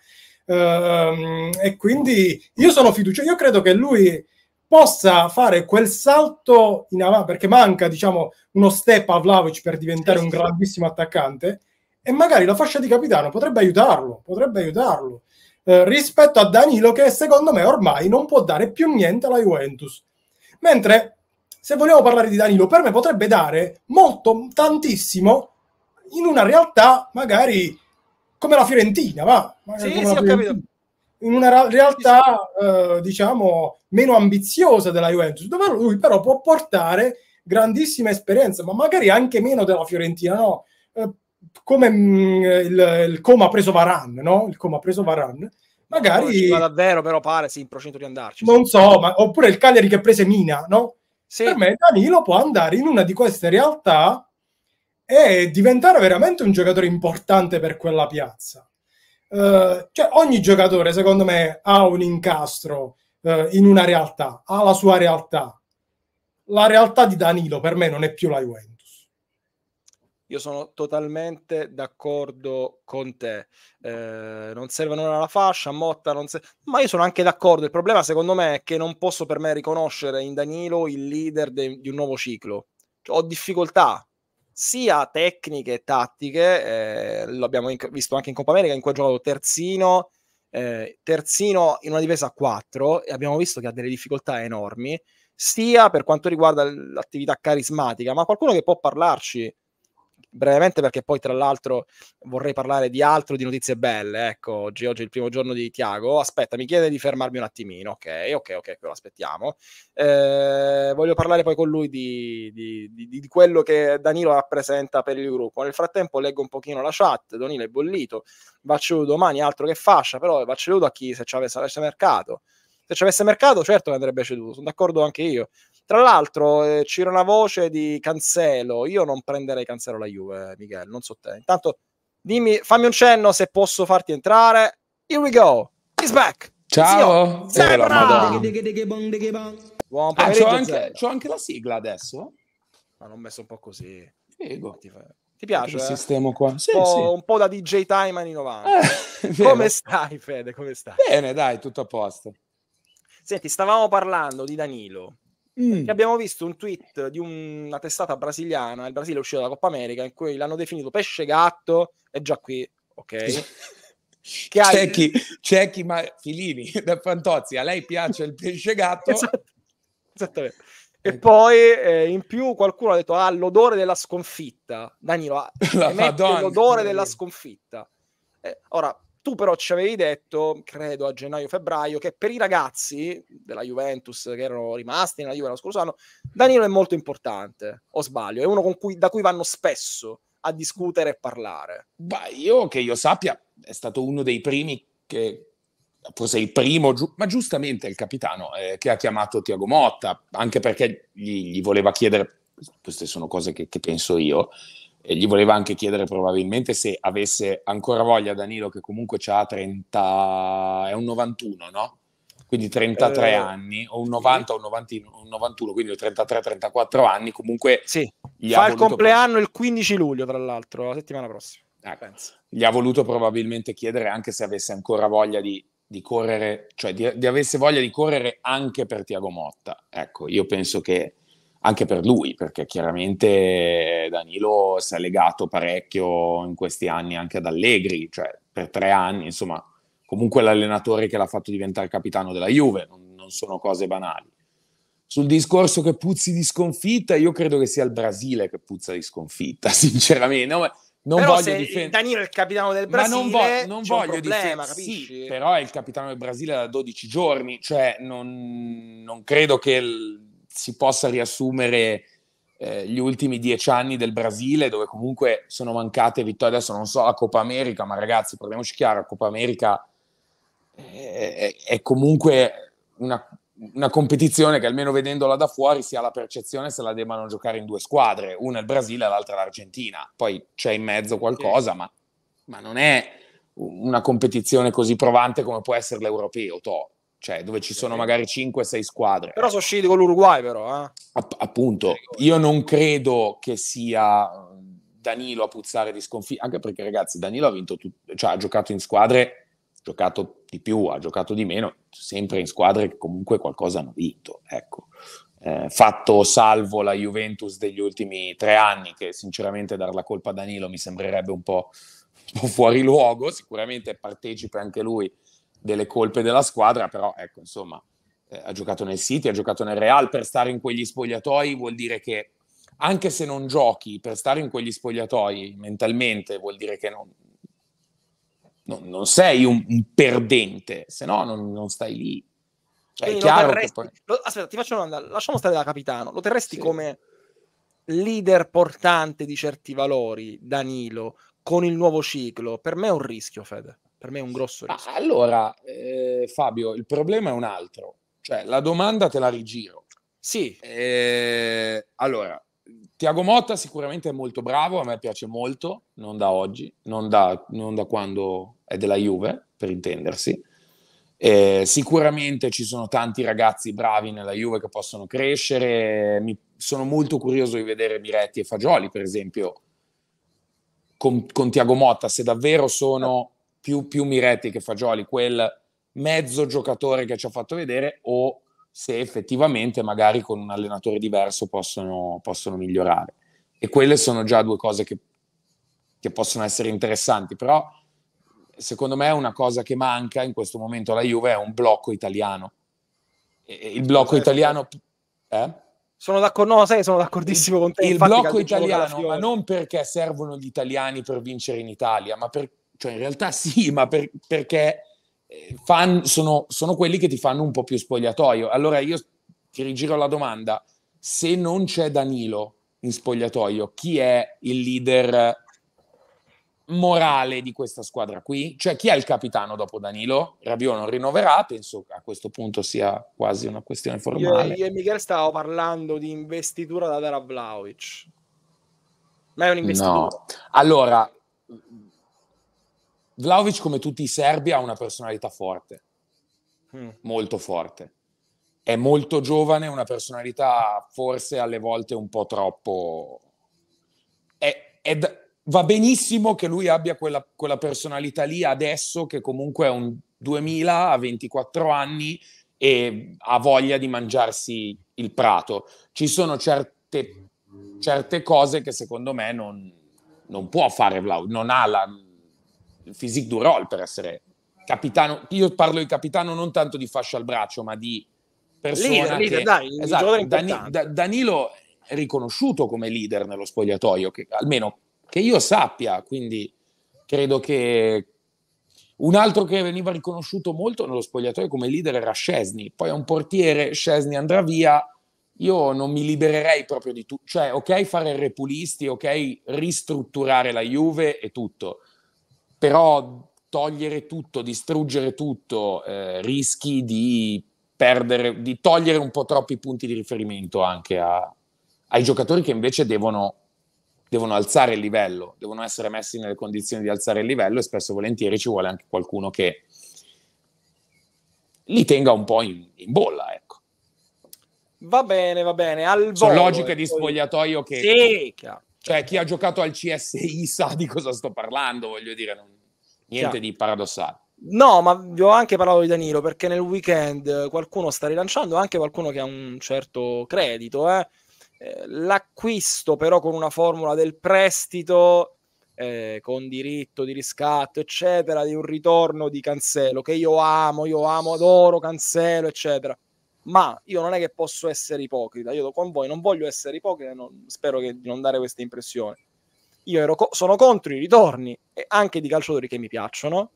Ehm, e quindi io sono fiducioso, io credo che lui possa fare quel salto in avanti, perché manca diciamo, uno step a Vlaovic per diventare un grandissimo attaccante, e magari la fascia di capitano potrebbe aiutarlo, potrebbe aiutarlo. Eh, rispetto a Danilo che secondo me ormai non può dare più niente alla Juventus. Mentre se vogliamo parlare di Danilo, per me potrebbe dare molto, tantissimo in una realtà magari come la Fiorentina, va? Sì, sì, capito. In una realtà, eh, diciamo, meno ambiziosa della Juventus, dove lui però può portare grandissima esperienza, ma magari anche meno della Fiorentina, no? Eh, come mm, il, il, coma ha preso Varan, no? Il coma ha preso Varan. Magari... No, davvero, però pare, sì, in procinto di andarci. Non so, ma, oppure il Cagliari che prese Mina, no? Sì. Per me Danilo può andare in una di queste realtà e diventare veramente un giocatore importante per quella piazza. Uh, cioè, ogni giocatore, secondo me, ha un incastro uh, in una realtà, ha la sua realtà. La realtà di Danilo per me non è più la Juventus. Io sono totalmente d'accordo con te. Eh, non serve nulla alla fascia, Motta non serve... Ma io sono anche d'accordo. Il problema, secondo me, è che non posso per me riconoscere in Danilo il leader de- di un nuovo ciclo. Cioè, ho difficoltà, sia tecniche e tattiche, eh, l'abbiamo inc- visto anche in Coppa America, in cui ha giocato terzino, eh, terzino in una difesa a 4 e abbiamo visto che ha delle difficoltà enormi, sia per quanto riguarda l'attività carismatica, ma qualcuno che può parlarci brevemente perché poi tra l'altro vorrei parlare di altro, di notizie belle, ecco, oggi, oggi è il primo giorno di Tiago, aspetta, mi chiede di fermarmi un attimino, ok, ok, ok, lo aspettiamo. Eh, voglio parlare poi con lui di, di, di, di, quello che Danilo rappresenta per il gruppo, nel frattempo leggo un pochino la chat, Danilo è bollito, vacciudo domani, altro che fascia, però vacciudo a chi se ci avesse, avesse mercato. Se ci avesse mercato, certo che andrebbe ceduto, sono d'accordo anche io tra l'altro eh, c'era una voce di Cancelo, io non prenderei Cancelo la Juve, Miguel. non so te. Intanto dimmi, fammi un cenno se posso farti entrare. Here we go, he's back. Ciao, eh, Zebra. Buon ah, c'ho, anche, c'ho anche la sigla adesso. Ma l'ho messo un po' così. Figo. Ti, ti piace? Il sistema qua. Un, po', sì. un po' da DJ Time anni 90. Eh, Come stai, Fede? Come stai? Bene, dai, tutto a posto. Senti, stavamo parlando di Danilo. Mm. Abbiamo visto un tweet di una testata brasiliana, il Brasile è uscito dalla Coppa America, in cui l'hanno definito pesce gatto, è già qui, ok. Che c'è, hai... chi, c'è chi, ma Filini *laughs* da Fantozzi, a lei piace il pesce gatto. Esatto. Esattamente. E ecco. poi eh, in più qualcuno ha detto: Ah, l'odore della sconfitta. Danilo, ah, *laughs* l'odore della sconfitta. Eh, ora, tu però ci avevi detto, credo a gennaio-febbraio, che per i ragazzi della Juventus che erano rimasti nella Juve lo scorso anno, Danilo è molto importante, o sbaglio? È uno con cui, da cui vanno spesso a discutere e parlare. Beh, io che io sappia, è stato uno dei primi che, forse il primo, giu- ma giustamente il capitano, eh, che ha chiamato Tiago Motta, anche perché gli, gli voleva chiedere, queste sono cose che, che penso io, e gli voleva anche chiedere probabilmente se avesse ancora voglia Danilo, che comunque ha 30, è un 91, no? Quindi 33 eh, anni, o un 90 sì. o un, 91, quindi 33-34 anni. Comunque sì. fa il compleanno pro- il 15 luglio, tra l'altro, la settimana prossima. Eh, gli ha voluto probabilmente chiedere anche se avesse ancora voglia di, di correre, cioè di, di avesse voglia di correre anche per Tiago Motta. Ecco, io penso che anche per lui, perché chiaramente Danilo si è legato parecchio in questi anni anche ad Allegri, cioè per tre anni, insomma, comunque l'allenatore che l'ha fatto diventare capitano della Juve, non, sono cose banali. Sul discorso che puzzi di sconfitta, io credo che sia il Brasile che puzza di sconfitta, *laughs* sinceramente. No, non però voglio difendere Danilo è il capitano del Brasile, ma non, vo- non voglio difendere. sì, però è il capitano del Brasile da 12 giorni, cioè non, non credo che il si possa riassumere eh, gli ultimi dieci anni del Brasile, dove comunque sono mancate vittorie, adesso non so, la Coppa America, ma ragazzi, parliamoci chiaro, la Coppa America eh, è, è comunque una, una, competizione che almeno vedendola da fuori si ha la percezione se la debbano giocare in due squadre, una il Brasile e l'altra l'Argentina, poi c'è in mezzo qualcosa, ma, ma non è una competizione così provante come può essere l'europeo, to cioè dove ci sono magari 5-6 squadre. Però sono usciti con l'Uruguay però. Eh. App- appunto, io non credo che sia eh, Danilo a puzzare di sconfitta, anche perché ragazzi Danilo ha vinto, tutto, cioè ha giocato in squadre, ha giocato di più, ha giocato di meno, sempre in squadre che comunque qualcosa hanno vinto, ecco. Eh, fatto salvo la Juventus degli ultimi tre anni, che sinceramente dar la colpa a Danilo mi sembrerebbe un po', un po fuori luogo, sicuramente partecipe anche lui delle colpe della squadra, però ecco, insomma, eh, ha giocato nel City, ha giocato nel Real, per stare in quegli spogliatoi vuol dire che anche se non giochi, per stare in quegli spogliatoi mentalmente vuol dire che non, non, non sei un, un, perdente, se no non, non stai lì. Cioè, è chiaro terresti, poi... lo, aspetta, ti faccio una domanda, lasciamo stare da capitano, lo terresti sì. come leader portante di certi valori, Danilo, con il nuovo ciclo, per me è un rischio, Fede. Per me è un grosso rischio. Allora, eh, Fabio, il problema è un altro. Cioè, la domanda te la rigiro. Sì. Eh, allora, Tiago Motta sicuramente è molto bravo, a me piace molto, non da oggi, non da, non da quando è della Juve, per intendersi. Eh, sicuramente ci sono tanti ragazzi bravi nella Juve che possono crescere. Mi, sono molto curioso di vedere Miretti e Fagioli, per esempio, con, con Tiago Motta, se davvero sono più, più Miretti che Fagioli, quel mezzo giocatore che ci ha fatto vedere o se effettivamente magari con un allenatore diverso possono, possono migliorare. E quelle sono già due cose che, che, possono essere interessanti, però secondo me una cosa che manca in questo momento alla Juve è un blocco italiano. E, il blocco sì, italiano... Eh? Sono, d'accordo, no, sai, sono d'accordissimo con te. Il blocco italiano, ma non perché servono gli italiani per vincere in Italia, ma perché cioè in realtà sì, ma per, perché eh, fan sono, sono, quelli che ti fanno un po' più spogliatoio. Allora io ti rigiro la domanda, se non c'è Danilo in spogliatoio, chi è il leader morale di questa squadra qui? Cioè chi è il capitano dopo Danilo? Rabiot non rinnoverà, penso che a questo punto sia quasi una questione formale. Io, io e Miguel stavo parlando di investitura da dare a Vlaovic. Ma è un'investitura. No. Allora, Vlaovic, come tutti i serbi, ha una personalità forte, mm. molto forte. È molto giovane, una personalità forse alle volte un po' troppo... È, è, va benissimo che lui abbia quella, quella personalità lì adesso, che comunque è un 2000, ha 24 anni e ha voglia di mangiarsi il prato. Ci sono certe, certe cose che secondo me non, non può fare Vlaovic, non ha la physique du roll per essere capitano. Io parlo di capitano non tanto di fascia al braccio, ma di persona leader, che, leader, dai, esatto, Dan- da- Danilo è riconosciuto come leader nello spogliatoio, che, almeno che io sappia, quindi credo che un altro che veniva riconosciuto molto nello spogliatoio come leader era Scesni, poi è un portiere, Scesni andrà via, io non mi libererei proprio di tutto, cioè ok fare repulisti, ok ristrutturare la Juve e tutto, però togliere tutto, distruggere tutto, eh, rischi di perdere, di togliere un po' troppi punti di riferimento anche a, ai giocatori che invece devono, devono, alzare il livello, devono essere messi nelle condizioni di alzare il livello e spesso e volentieri ci vuole anche qualcuno che li tenga un po' in, in bolla, ecco. Va bene, va bene. Al Sono logiche eh, di poi... spogliatoio che... Sì, chiaro cioè, chi ha giocato al CSI sa di cosa sto parlando, voglio dire, non, niente Chiaro. di paradossale. No, ma vi ho anche parlato di Danilo perché nel weekend qualcuno sta rilanciando, anche qualcuno che ha un certo credito. Eh. eh l'acquisto però con una formula del prestito, eh, con diritto di riscatto, eccetera, di un ritorno di Cancelo, che io amo, io amo, adoro Cancelo, eccetera ma io non è che posso essere ipocrita, io con voi non voglio essere ipocrita, non, spero che, di non dare questa impressione. Io ero, sono contro i ritorni e anche di calciatori che mi piacciono,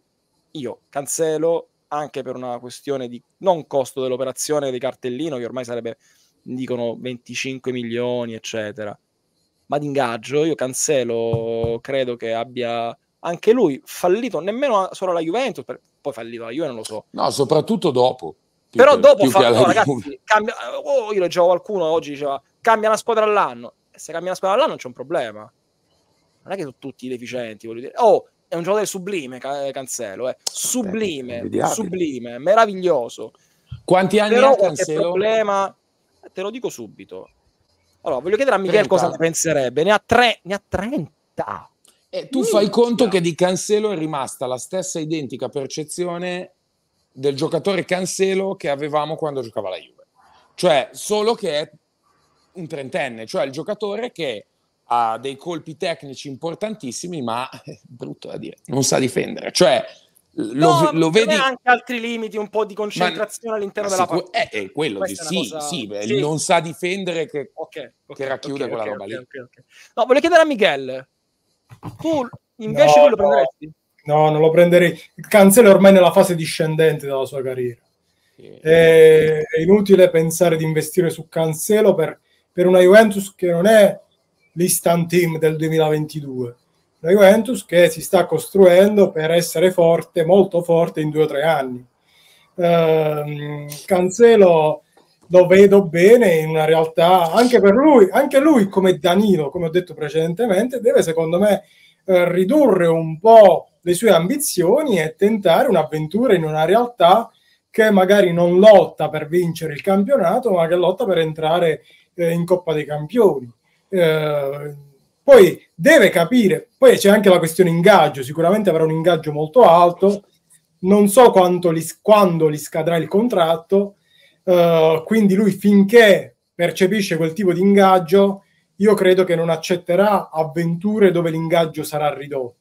io cancelo anche per una questione di non costo dell'operazione di cartellino, che ormai sarebbe, dicono, 25 milioni, eccetera, ma di ingaggio, io cancello, credo che abbia anche lui fallito, nemmeno solo la Juventus, per, poi fallito la Juventus, non lo so. No, soprattutto dopo però che, dopo fa, no, ragazzi, cambia, oh, io leggevo qualcuno oggi diceva cambia la squadra all'anno. Se cambia la squadra all'anno c'è un problema. Non è che sono tutti deficienti, voglio dire. Oh, è un giocatore sublime, eh, Cancelo, eh. sublime, Beh, sublime, meraviglioso. Quanti anni Però ha Cancelo? problema, te lo dico subito. Allora, voglio chiedere a Michele cosa ne penserebbe. Ne ha, tre, ne ha 30. E eh, tu Minchia. fai conto che di Cancelo è rimasta la stessa identica percezione del giocatore Cancelo che avevamo quando giocava la Juve. Cioè, solo che è un trentenne, cioè il giocatore che ha dei colpi tecnici importantissimi, ma è brutto da dire, non sa difendere. Cioè, lo, no, lo vedi anche altri limiti, un po' di concentrazione ma, all'interno ma della sicu- partita. È, eh, è eh, quello Questa di è sì, cosa... sì, sì, non sa difendere che, okay, okay, che racchiude okay, quella roba lì. No, volevo chiedere a Miguel, tu invece no, lo prenderesti? No, non lo prenderei. Cancelo è ormai nella fase discendente della sua carriera. È inutile pensare di investire su Cancelo per, per una Juventus che non è l'instant Team del 2022, una Juventus che si sta costruendo per essere forte, molto forte in due o tre anni. Eh, Cancelo lo vedo bene in una realtà anche per lui, anche lui come Danilo, come ho detto precedentemente, deve secondo me eh, ridurre un po' le sue ambizioni e tentare un'avventura in una realtà che magari non lotta per vincere il campionato, ma che lotta per entrare eh, in Coppa dei Campioni. Eh, poi deve capire, poi c'è anche la questione ingaggio, sicuramente avrà un ingaggio molto alto, non so li, quando gli scadrà il contratto, eh, quindi lui finché percepisce quel tipo di ingaggio, io credo che non accetterà avventure dove l'ingaggio sarà ridotto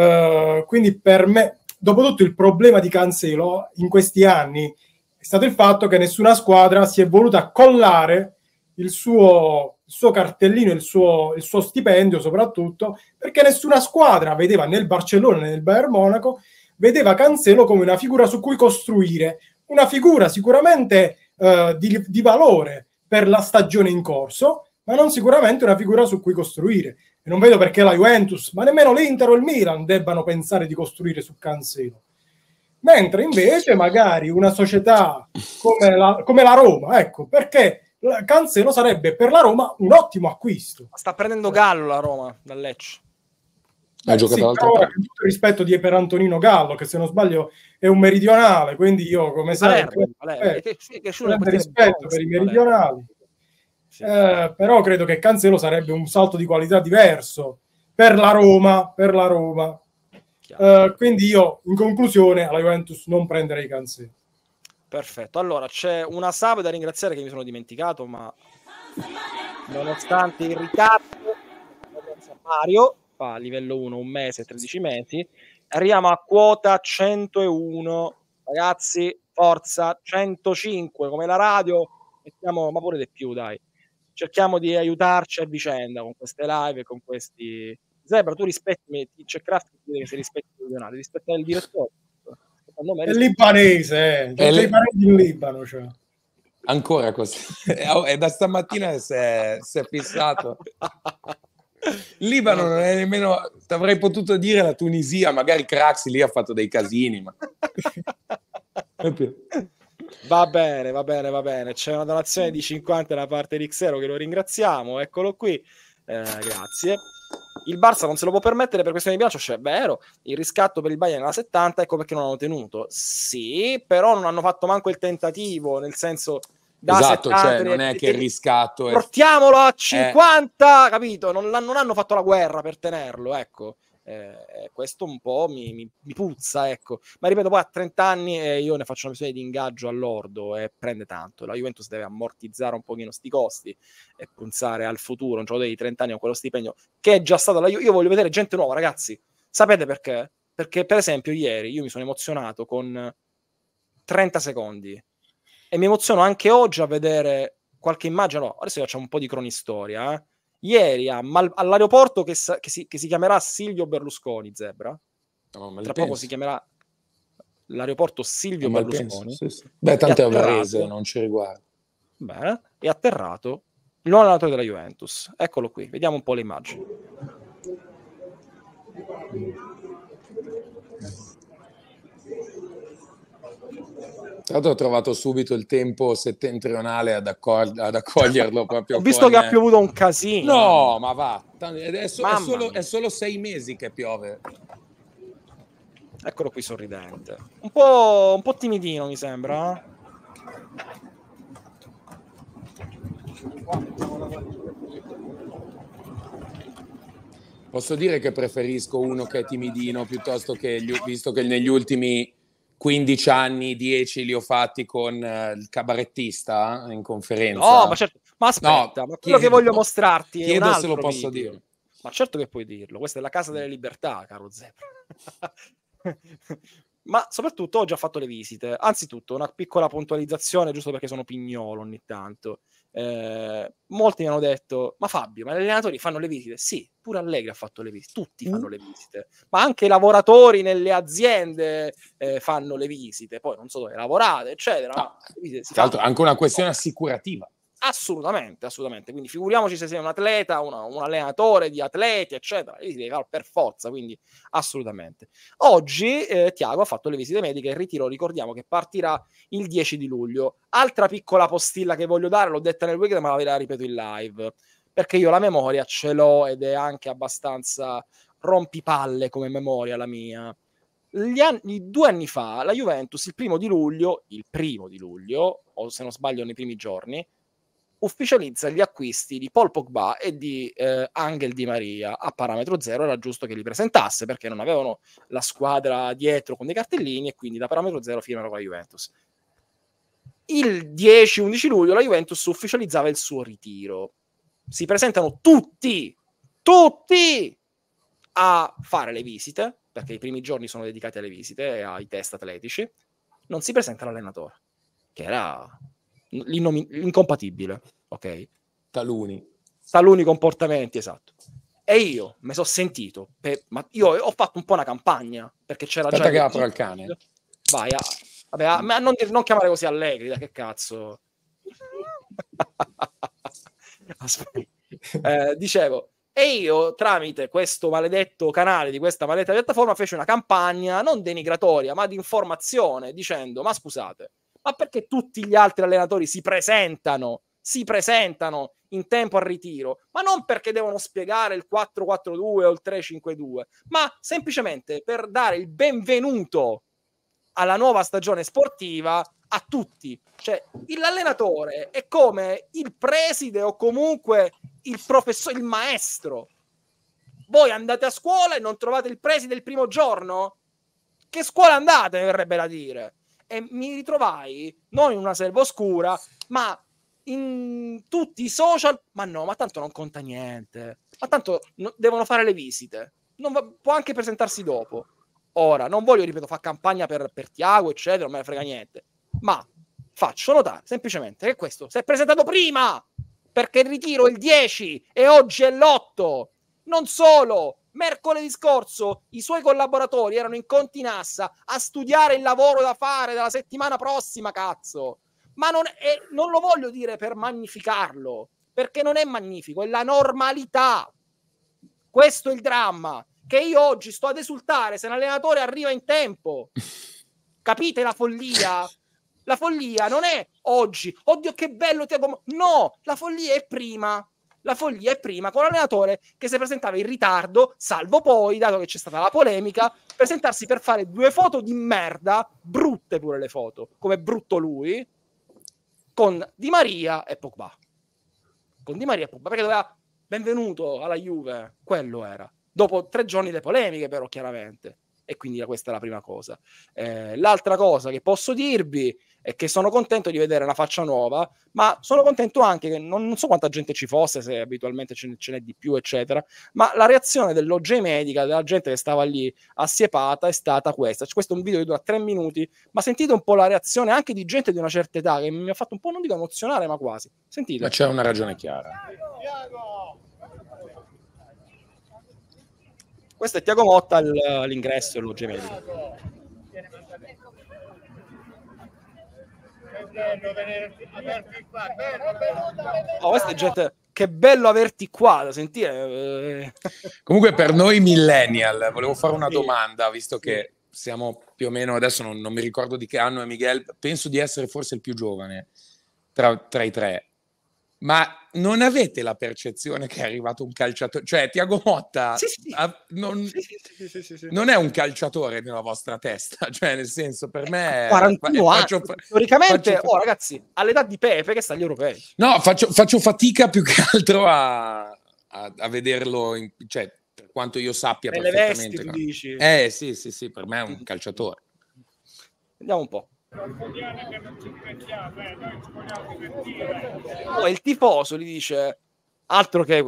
eh, quindi per me, dopotutto il problema di Cancelo in questi anni è stato il fatto che nessuna squadra si è voluta collare il suo, il suo cartellino, il suo, il suo, stipendio soprattutto, perché nessuna squadra vedeva nel Barcellona nel Bayern Monaco, vedeva Cancelo come una figura su cui costruire, una figura sicuramente uh, di, di valore per la stagione in corso, ma non sicuramente una figura su cui costruire. E non vedo perché la Juventus, ma nemmeno l'Inter o il Milan debbano pensare di costruire su Cancelo. Mentre invece magari una società come la, come la Roma, ecco, perché Cancelo sarebbe per la Roma un ottimo acquisto. Sta prendendo Gallo la Roma dal Lecce. Ha giocato sì, però, tutto rispetto di per Antonino Gallo, che se non sbaglio è un meridionale, quindi io come sai... eh, Valer, rispetto per i meridionali. Valer eh, però credo che Cancelo sarebbe un salto di qualità diverso per la Roma, per la Roma. Eh, quindi io in conclusione alla Juventus non prenderei Cancelo. Perfetto, allora c'è una sub da ringraziare che mi sono dimenticato, ma nonostante il ritardo, Mario fa livello 1 un mese e 13 mesi, arriviamo a quota 101, ragazzi, forza, 105 come la radio, mettiamo, ma pure di più dai, cerchiamo di aiutarci a vicenda con queste live, con questi... Zebra, tu rispetti, c'è Kraft che dice che si rispetta il milionario, rispetta il direttore. È libanese, eh. le... in Libano. Cioè. Ancora così. *laughs* È da stamattina si è, si è fissato. Il Libano non è nemmeno, ti avrei potuto dire la Tunisia, magari Craxi lì ha fatto dei casini, ma... *laughs* Va bene, va bene, va bene. C'è una donazione di 50 da parte di Xero che lo ringraziamo, eccolo qui. Eh, grazie. Il Barça non se lo può permettere per questione di bilancio, cioè è vero, il riscatto per il Bayern era 70, ecco perché non l'hanno tenuto. Sì, però non hanno fatto manco il tentativo, nel senso da esatto, 70, cioè non è che il riscatto è... portiamolo a 50, eh. è... capito? Non, non, hanno fatto la guerra per tenerlo, ecco. Eh, eh, questo un po' mi, mi, mi, puzza, ecco. Ma ripeto, poi a 30 anni eh, io ne faccio una missione di ingaggio all'ordo e prende tanto. La Juventus deve ammortizzare un pochino sti costi e pensare al futuro, un giocatore dei 30 anni con quello stipendio che è già stato la Juventus. Io voglio vedere gente nuova, ragazzi. Sapete perché? Perché per esempio ieri io mi sono emozionato con 30 secondi e mi emoziono anche oggi a vedere qualche immagine. No, adesso facciamo un po' di cronistoria, eh ieri Mal- all'aeroporto che, sa- che, si- che, si, chiamerà Silvio Berlusconi, Zebra. No, ah, Tra poco si chiamerà l'aeroporto Silvio non ah, Berlusconi. Penso, sì, sì. Beh, tanto è avarese, non ci riguarda. Beh, è atterrato il nuovo allenatore della Juventus. Eccolo qui, vediamo un po' le immagini. Tra l'altro ho trovato subito il tempo settentrionale ad, accog- ad accoglierlo *laughs* proprio. ho visto con... che ha piovuto un casino. No, ma va. È, so- è, solo, è solo sei mesi che piove. Eccolo qui sorridente. Un po', un po timidino mi sembra. Eh? Posso dire che preferisco uno che è timidino piuttosto che, gli, visto che negli ultimi 15 anni, 10 li ho fatti con eh, il cabarettista in conferenza. No, ma certo. Ma aspetta, no, ma quello che voglio mostrarti è un altro se lo posso video. dire. Ma certo che puoi dirlo, questa è la casa delle libertà, caro Zebra. *laughs* ma soprattutto ho già fatto le visite. Anzitutto, una piccola puntualizzazione, giusto perché sono pignolo ogni tanto. Eh, molti mi hanno detto, ma Fabio, ma gli allenatori fanno le visite? Sì, pure Allegri ha fatto le visite, tutti mm. fanno le visite, ma anche i lavoratori nelle aziende eh, fanno le visite, poi non so dove lavorate, eccetera. No. Tra l'altro, anche una questione assicurativa Assolutamente, assolutamente. Quindi figuriamoci se sei un atleta, una, un allenatore di atleti, eccetera. Lì devi fare per forza, quindi assolutamente. Oggi eh, Tiago ha fatto le visite mediche, il ritiro ricordiamo che partirà il 10 di luglio. Altra piccola postilla che voglio dare, l'ho detta nel weekend ma ve la ripeto in live, perché io la memoria ce l'ho ed è anche abbastanza rompipalle come memoria la mia. Anni, due anni fa la Juventus, il primo di luglio, il primo di luglio, o se non sbaglio nei primi giorni, ufficializza gli acquisti di Paul Pogba e di eh, Angel Di Maria a parametro zero, era giusto che li presentasse perché non avevano la squadra dietro con dei cartellini e quindi da parametro zero firmano con la Juventus. Il 10-11 luglio la Juventus ufficializzava il suo ritiro. Si presentano tutti, tutti a fare le visite, perché i primi giorni sono dedicati alle visite e ai test atletici. Non si presenta l'allenatore, che era l'incompatibile, ok? Taluni. Taluni comportamenti, esatto. E io mi sono sentito, per, ma io ho fatto un po' una campagna, perché c'era Tanta già... Tanta il cane. Vai, a, vabbè, a, ma non, non, chiamare così Allegri, da che cazzo. *laughs* eh, dicevo, e io tramite questo maledetto canale di questa maledetta piattaforma feci una campagna non denigratoria, ma di informazione, dicendo, ma scusate, ma perché tutti gli altri allenatori si presentano, si presentano in tempo al ritiro, ma non perché devono spiegare il 4-4-2 o il 3-5-2, ma semplicemente per dare il benvenuto alla nuova stagione sportiva a tutti. Cioè, l'allenatore è come il preside o comunque il professore, il maestro. Voi andate a scuola e non trovate il preside il primo giorno? Che scuola andate, verrebbe da dire? e mi ritrovai non in una selva oscura, ma in tutti i social, ma no, ma tanto non conta niente, ma tanto no, devono fare le visite, va, può anche presentarsi dopo. Ora, non voglio, ripeto, fare campagna per, per Tiago, eccetera, non me ne frega niente, ma faccio notare semplicemente che questo si è presentato prima, perché il ritiro è il 10 e oggi è l'8. Non solo, Mercoledì scorso i suoi collaboratori erano in conti Continassa a studiare il lavoro da fare della settimana prossima, cazzo. Ma non, è, non lo voglio dire per magnificarlo, perché non è magnifico, è la normalità. Questo è il dramma. Che io oggi sto ad esultare se l'allenatore arriva in tempo. Capite la follia? La follia non è oggi. Oddio, che bello Tiago. No, la follia è prima la follia è prima con l'allenatore che si presentava in ritardo, salvo poi, dato che c'è stata la polemica, presentarsi per fare due foto di merda, brutte pure le foto, come brutto lui, con Di Maria e Pogba. Con Di Maria e Pogba, perché doveva benvenuto alla Juve, quello era. Dopo tre giorni di polemiche, però, chiaramente e quindi questa è la prima cosa. Eh, l'altra cosa che posso dirvi è che sono contento di vedere una faccia nuova, ma sono contento anche che non, non so quanta gente ci fosse, se abitualmente ce, ce, n'è di più, eccetera, ma la reazione dell'OJ medica, della gente che stava lì assiepata, è stata questa. Cioè, questo è un video che dura tre minuti, ma sentite un po' la reazione anche di gente di una certa età che mi ha fatto un po', non dico emozionare, ma quasi. Sentite. Ma c'è una ragione chiara. Diago! Questo è Tiago Motta all'ingresso dello gemello. Oh, questa è gente che bello averti qua da sentire. Eh. Comunque, per noi millennial, volevo fare una domanda, visto che siamo più o meno adesso non, non mi ricordo di che anno è Miguel, penso di essere forse il più giovane tra, tra i tre ma non avete la percezione che è arrivato un calciatore? Cioè, Tiago Motta sì, sì. A, non, sì, non, è un calciatore nella vostra testa, *laughs* cioè, nel senso, per eh, me... 41 anni, faccio, teoricamente, faccio, oh, ragazzi, all'età di Pepe che sta agli europei. No, faccio, faccio fatica più che altro a, a, a vederlo, in, cioè, per quanto io sappia Nelle perfettamente. Vesti, no? dici. Eh, sì, sì, sì, per me è un mm. calciatore. Vediamo un po'. Vogliamo oh, Poi il tifoso gli dice altro che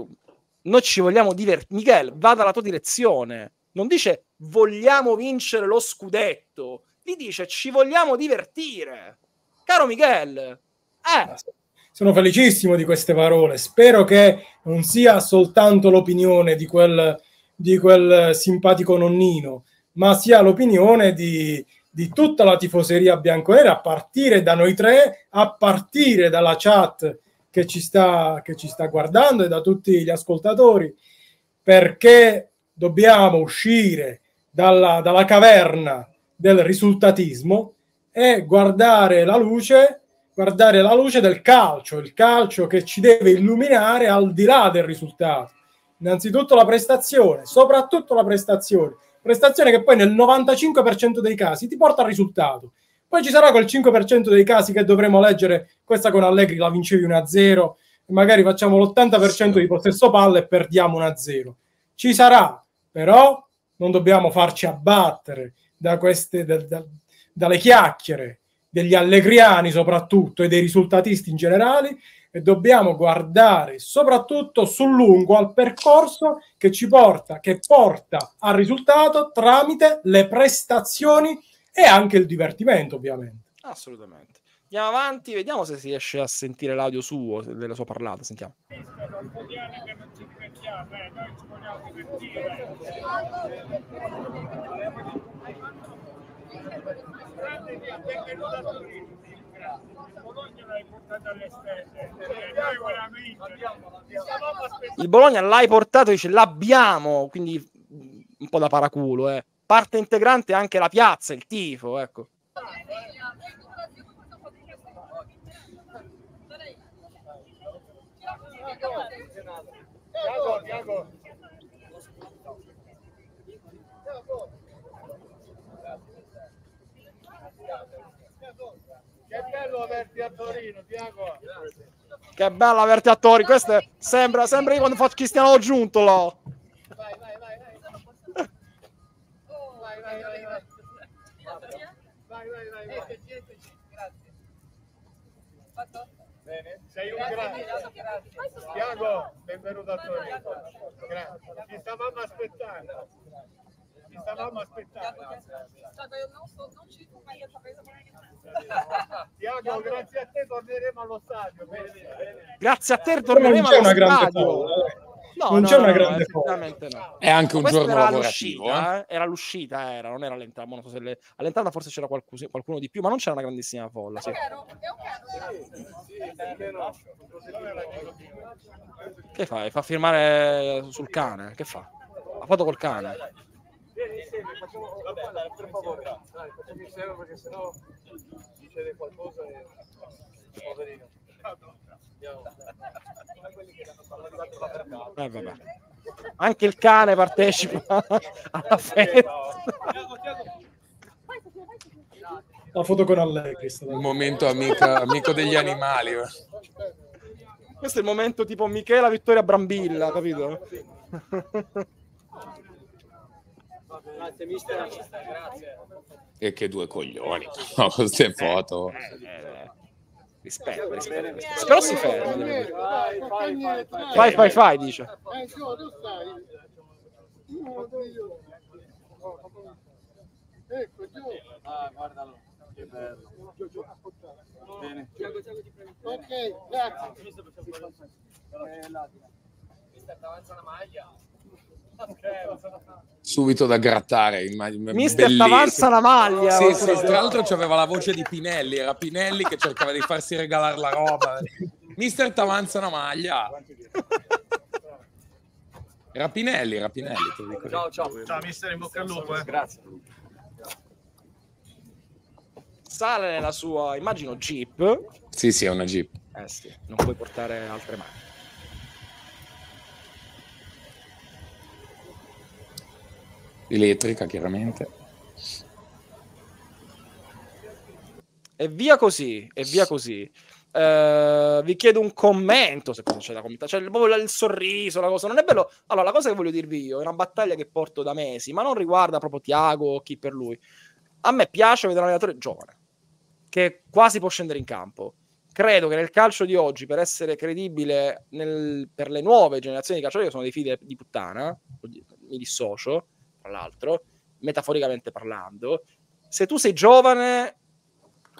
noi ci vogliamo divertire. Miguel, va dalla tua direzione. Non dice vogliamo vincere lo scudetto, gli dice ci vogliamo divertire. Caro Miguel, eh. Ah, Sono felicissimo di queste parole. Spero che non sia soltanto l'opinione di quel, di quel simpatico nonnino, ma sia l'opinione di di tutta la tifoseria bianconera, a partire da noi tre, a partire dalla chat che ci sta, che ci sta guardando e da tutti gli ascoltatori, perché dobbiamo uscire dalla, dalla caverna del risultatismo e guardare la luce guardare la luce del calcio, il calcio che ci deve illuminare al di là del risultato. Innanzitutto la prestazione, soprattutto la prestazione, prestazione che poi nel 95% dei casi ti porta al risultato. Poi ci sarà quel 5% dei casi che dovremo leggere, questa con Allegri la vincevi 1-0, magari facciamo l'80% di possesso palle e perdiamo 1-0. Ci sarà, però non dobbiamo farci abbattere da queste, da, da, dalle chiacchiere degli allegriani soprattutto e dei risultatisti in generale e dobbiamo guardare soprattutto sul lungo al percorso che ci porta, che porta al risultato tramite le prestazioni e anche il divertimento, ovviamente. Assolutamente. Andiamo avanti, vediamo se si riesce a sentire l'audio suo, della sua parlata, sentiamo. Grazie, a Torino. Il Bologna l'hai portato, dice l'abbiamo, quindi un po' da paraculo, eh. parte integrante anche la piazza, il tifo, ecco. Tiago, Tiago. Che bello averti a Torino, Tiago. Che bello averti a Torino. Questo è... sembra, sembra io quando faccio Cristiano Giuntolo. Vai, vai, vai. Vai, oh, vai, vai. Vai, vai, vai. vai, vai, vai. Grazie. Fatto? Bene, sei un grande. Tiago, benvenuto a Torino. Grazie. Ci stavamo aspettando. Stavamo aspettando. Tiago, eu não, sou, não tive grazie a te torneremo allo stadio. Grazie a te torneremo allo stadio. Eh. No, non no, c'è una grande cosa. No. È anche un Questo giorno era lavorativo. L'uscita, eh. eh? Era l'uscita, era, non era l'entrata. Non so se le... All'entrata forse c'era qualcuno, qualcuno, di più, ma non c'era una grandissima folla. Sì. Che fa? Fa firmare sul cane? Che fa? La foto col cane. Vieni insieme, facciamo Vabbè, dai, per favore. Grazie. Dai, facciamo insieme perché sennò succede qualcosa e poverino. Eh, vabbè. Anche il cane partecipa *laughs* alla festa. La foto con Allegri. Un momento amica, amico degli animali. Eh. Questo è il momento tipo Michela Vittoria Brambilla, capito? Grazie mister. Grazie. E che due coglioni, no, *laughs* queste eh, foto. Eh, eh, rispetto, rispetto. Però si ferma. Fai, fai, fai, dice. Eh, ecco, giù. Ah, guardalo. Che bello. Bene. Ok, grazie. Eh, Mister, davanti una maglia subito da grattare. Mister t'avanza la maglia. Sì, sì, tra l'altro c'aveva la voce di Pinelli, era Pinelli che cercava di farsi regalare la roba. Mister Tavanza la maglia. Era Pinelli, era Pinelli. Ciao, ciao. Ciao, mister, in bocca al lupo. Eh. Grazie. Sale nella sua, immagino, Jeep. Sì, sì, è una Jeep. Eh sì, non puoi portare altre macchine. elettrica chiaramente. E via così, e via così. Uh, vi chiedo un commento se c'è da commentare, cioè proprio il, sorriso, la cosa non è bello. Allora, la cosa che voglio dirvi io è una battaglia che porto da mesi, ma non riguarda proprio Tiago o chi per lui. A me piace vedere un allenatore giovane che quasi può scendere in campo. Credo che nel calcio di oggi, per essere credibile nel, per le nuove generazioni di calciatori che sono dei figli di puttana, mi dissocio, tra l'altro, metaforicamente parlando, se tu sei giovane,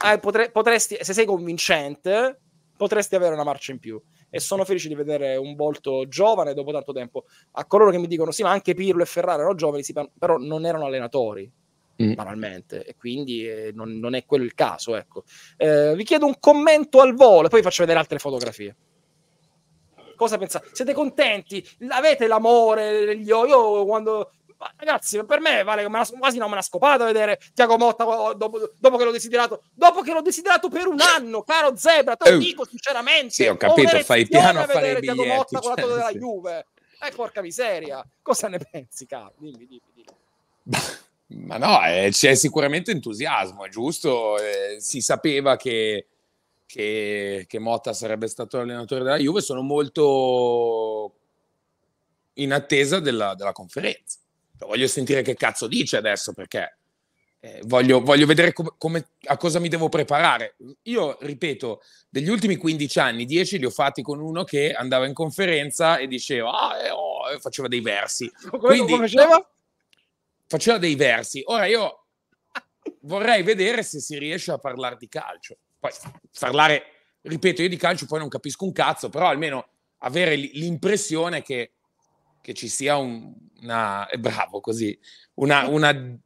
eh, potre, potresti, se sei convincente, potresti avere una marcia in più. E sono felice di vedere un volto giovane dopo tanto tempo. A coloro che mi dicono, sì, ma anche Pirlo e Ferrari erano giovani, sì, però non erano allenatori mm. banalmente, e quindi eh, non, non, è quello il caso. Ecco. Eh, vi chiedo un commento al volo e poi vi faccio vedere altre fotografie. Cosa pensate? Siete contenti? Avete l'amore? Io, io quando ragazzi, per me vale una, quasi no, una scopata vedere Tiago Motta oh, dopo, dopo, che l'ho desiderato, dopo che l'ho desiderato per un anno, caro Zebra, te lo eh, dico sinceramente. Sì, ho capito, fai piano a fare i biglietti. Tiago Motta con la cioè, della Juve. Juve. Eh, porca miseria. Cosa ne pensi, caro? Dimmi, dimmi, dimmi. *laughs* Ma no, eh, c'è sicuramente entusiasmo, è giusto. Eh, si sapeva che, che, che Motta sarebbe stato l'allenatore della Juve. Sono molto in attesa della, della conferenza voglio sentire che cazzo dice adesso perché eh, voglio, voglio, vedere com- come, a cosa mi devo preparare. Io ripeto, degli ultimi 15 anni, 10 li ho fatti con uno che andava in conferenza e diceva, ah, eh, oh, faceva dei versi. Quindi, come faceva? Faceva dei versi. Ora io vorrei vedere se si riesce a parlare di calcio. Poi parlare, ripeto, io di calcio poi non capisco un cazzo, però almeno avere l'impressione che che ci sia un, una, è bravo così, una, una,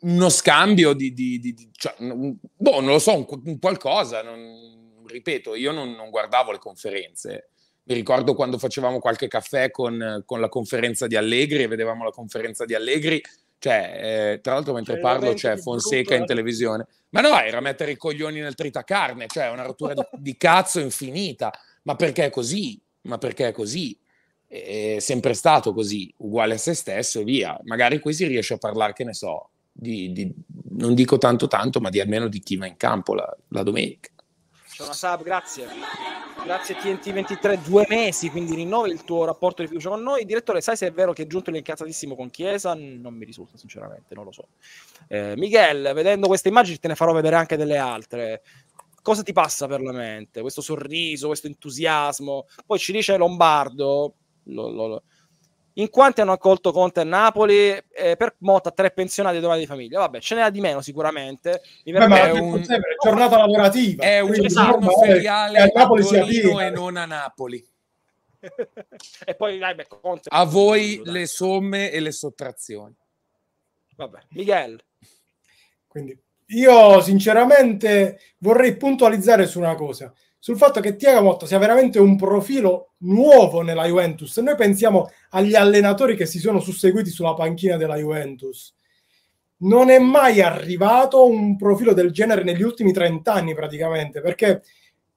uno scambio di, di, di, di cioè, un, boh, non lo so, un, qualcosa, non, ripeto, io non, non, guardavo le conferenze, mi ricordo quando facevamo qualche caffè con, con la conferenza di Allegri e vedevamo la conferenza di Allegri, cioè, eh, tra l'altro, mentre parlo c'è Fonseca in eh. televisione. Ma no, era mettere i coglioni nel tritacarne, cioè una rottura di cazzo infinita. Ma perché è così? Ma perché è così? è sempre stato così, uguale a se stesso e via. Magari qui si riesce a parlare, che ne so, di, di, non dico tanto tanto, ma di almeno di chi va in campo la, la domenica. C'è una sub, grazie. Grazie TNT23, due mesi, quindi rinnovi il tuo rapporto di fiducia con noi. Direttore, sai se è vero che è giunto l'incazzatissimo con Chiesa? Non mi risulta, sinceramente, non lo so. Eh, Miguel, vedendo queste immagini te ne farò vedere anche delle altre cosa ti passa per la mente? Questo sorriso, questo entusiasmo. Poi ci dice Lombardo, lo, lo, in quanti hanno accolto Conte a Napoli? Eh, per Motta tre pensionati e domani di famiglia. Vabbè, ce n'era di meno sicuramente. Mi Beh, ma è un... giornata lavorativa. È un esatto, feriale a Napoli sia e non a Napoli. e poi dai, beh, Conte. A voi dai. le somme e le sottrazioni. Vabbè, Miguel. Quindi io sinceramente vorrei puntualizzare su una cosa sul fatto che Tiago Motta sia veramente un profilo nuovo nella Juventus. Noi pensiamo agli allenatori che si sono susseguiti sulla panchina della Juventus. Non è mai arrivato un profilo del genere negli ultimi 30 anni praticamente, perché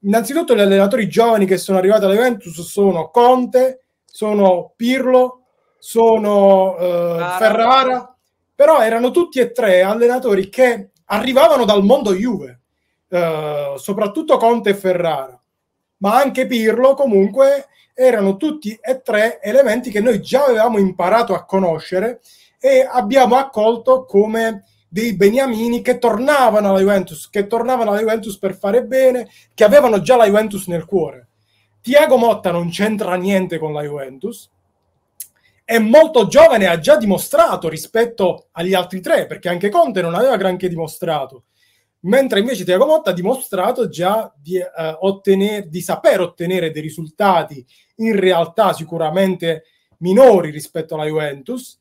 innanzitutto gli allenatori giovani che sono arrivati alla Juventus sono Conte, sono Pirlo, sono eh, Ferrara, però erano tutti e tre allenatori che arrivavano dal mondo Juve eh, soprattutto Conte e Ferrara, ma anche Pirlo comunque erano tutti e tre elementi che noi già avevamo imparato a conoscere e abbiamo accolto come dei beniamini che tornavano alla Juventus, che tornavano alla Juventus per fare bene, che avevano già la Juventus nel cuore. Tiago Motta non c'entra niente con la Juventus, è molto giovane, ha già dimostrato rispetto agli altri tre, perché anche Conte non aveva granché dimostrato mentre invece Tiago Motta ha dimostrato già di, eh, ottenere, di, saper ottenere dei risultati in realtà sicuramente minori rispetto alla Juventus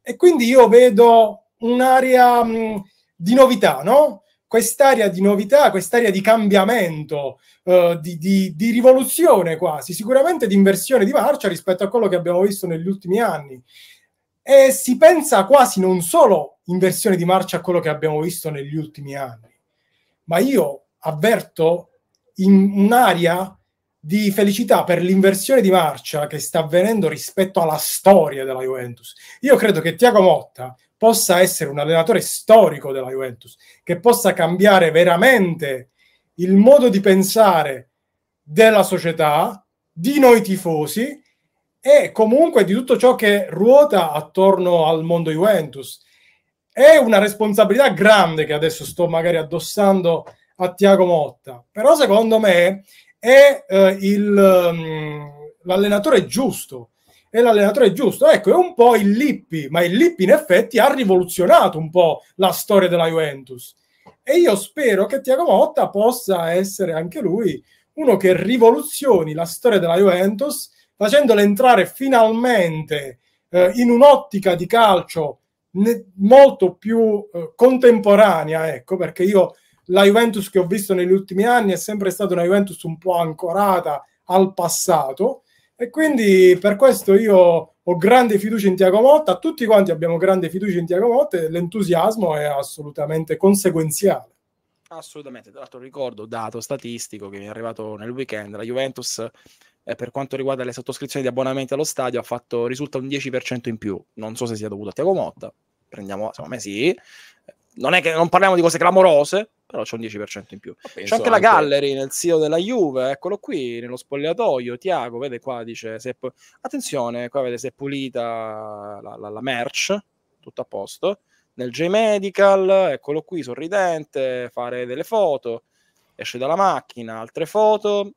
e quindi io vedo un'area mh, mm, di novità, no? Quest'area di novità, quest'area di cambiamento, eh, di, di, di rivoluzione quasi, sicuramente di inversione di marcia rispetto a quello che abbiamo visto negli ultimi anni. E si pensa quasi non solo inversione di marcia a quello che abbiamo visto negli ultimi anni, ma io avverto in un'aria di felicità per l'inversione di marcia che sta avvenendo rispetto alla storia della Juventus. Io credo che Tiago Motta possa essere un allenatore storico della Juventus, che possa cambiare veramente il modo di pensare della società, di noi tifosi e comunque di tutto ciò che ruota attorno al mondo Juventus è una responsabilità grande che adesso sto magari addossando a Tiago Motta, però secondo me è eh, il, um, l'allenatore giusto. È l'allenatore giusto. Ecco, è un po' il Lippi, ma il Lippi in effetti ha rivoluzionato un po' la storia della Juventus. E io spero che Tiago Motta possa essere anche lui uno che rivoluzioni la storia della Juventus facendola entrare finalmente eh, in un'ottica di calcio molto più eh, contemporanea, ecco, perché io la Juventus che ho visto negli ultimi anni è sempre stata una Juventus un po' ancorata al passato e quindi per questo io ho grande fiducia in Tiago Motta, tutti quanti abbiamo grande fiducia in Tiago Motta e l'entusiasmo è assolutamente conseguenziale. Assolutamente, tra l'altro ricordo dato statistico che mi è arrivato nel weekend, la Juventus eh, per quanto riguarda le sottoscrizioni di abbonamenti allo stadio, ha fatto, risulta un 10% in più. Non so se sia dovuto a Tiago Motta, prendiamo, secondo me sì. Non è che non parliamo di cose clamorose, però c'è un 10% in più. Penso c'è anche, anche, la Gallery nel sito della Juve, eccolo qui, nello spogliatoio, Tiago, vede qua, dice, se pu- attenzione, qua vede se è pulita la, la, la merch, tutto a posto. Nel J-Medical, eccolo qui, sorridente, fare delle foto, esce dalla macchina, altre foto,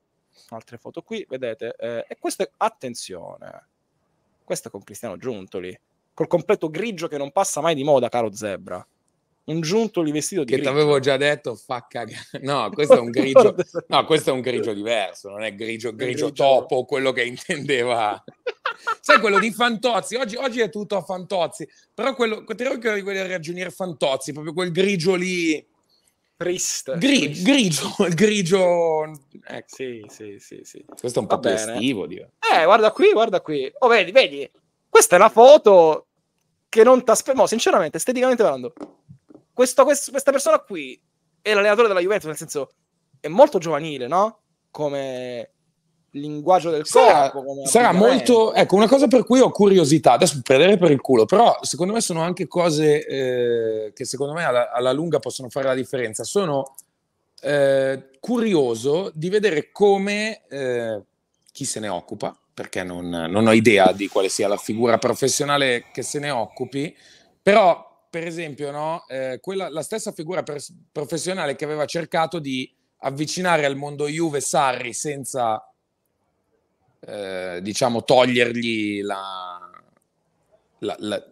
altre foto qui, vedete, eh, e questo è, attenzione, questo è con Cristiano Giuntoli, col completo grigio che non passa mai di moda, caro Zebra. Un Giuntoli vestito di che grigio. Che ti avevo già detto, fa cagare. No, questo è un grigio, *laughs* no, questo è un grigio diverso, non è grigio, grigio, grigio. topo, quello che intendeva... Sai quello di Fantozzi, oggi, oggi è tutto a Fantozzi, però quello, ti ricordo di quello del ragioniere Fantozzi, proprio quel grigio lì Trist, Gri- grigio, *laughs* grigio. Eh, sì, sì, sì, sì. Questo è un po' più estivo. Dio. Eh, guarda qui, guarda qui. Oh, vedi, vedi. Questa è una foto che non ti aspettavo. Sinceramente, esteticamente parlando, questo, quest- questa persona qui è l'allenatore della Juventus, nel senso, è molto giovanile, no? Come linguaggio del corpo. Sarà molto, ecco, una cosa per cui ho curiosità, adesso prendere per il culo, però secondo me sono anche cose eh, che secondo me alla, alla, lunga possono fare la differenza. Sono eh, curioso di vedere come eh, chi se ne occupa, perché non, non ho idea di quale sia la figura professionale che se ne occupi, però per esempio, no? eh, quella, la stessa figura pers- professionale che aveva cercato di avvicinare al mondo Juve Sarri senza eh, diciamo, togliergli la, la, la,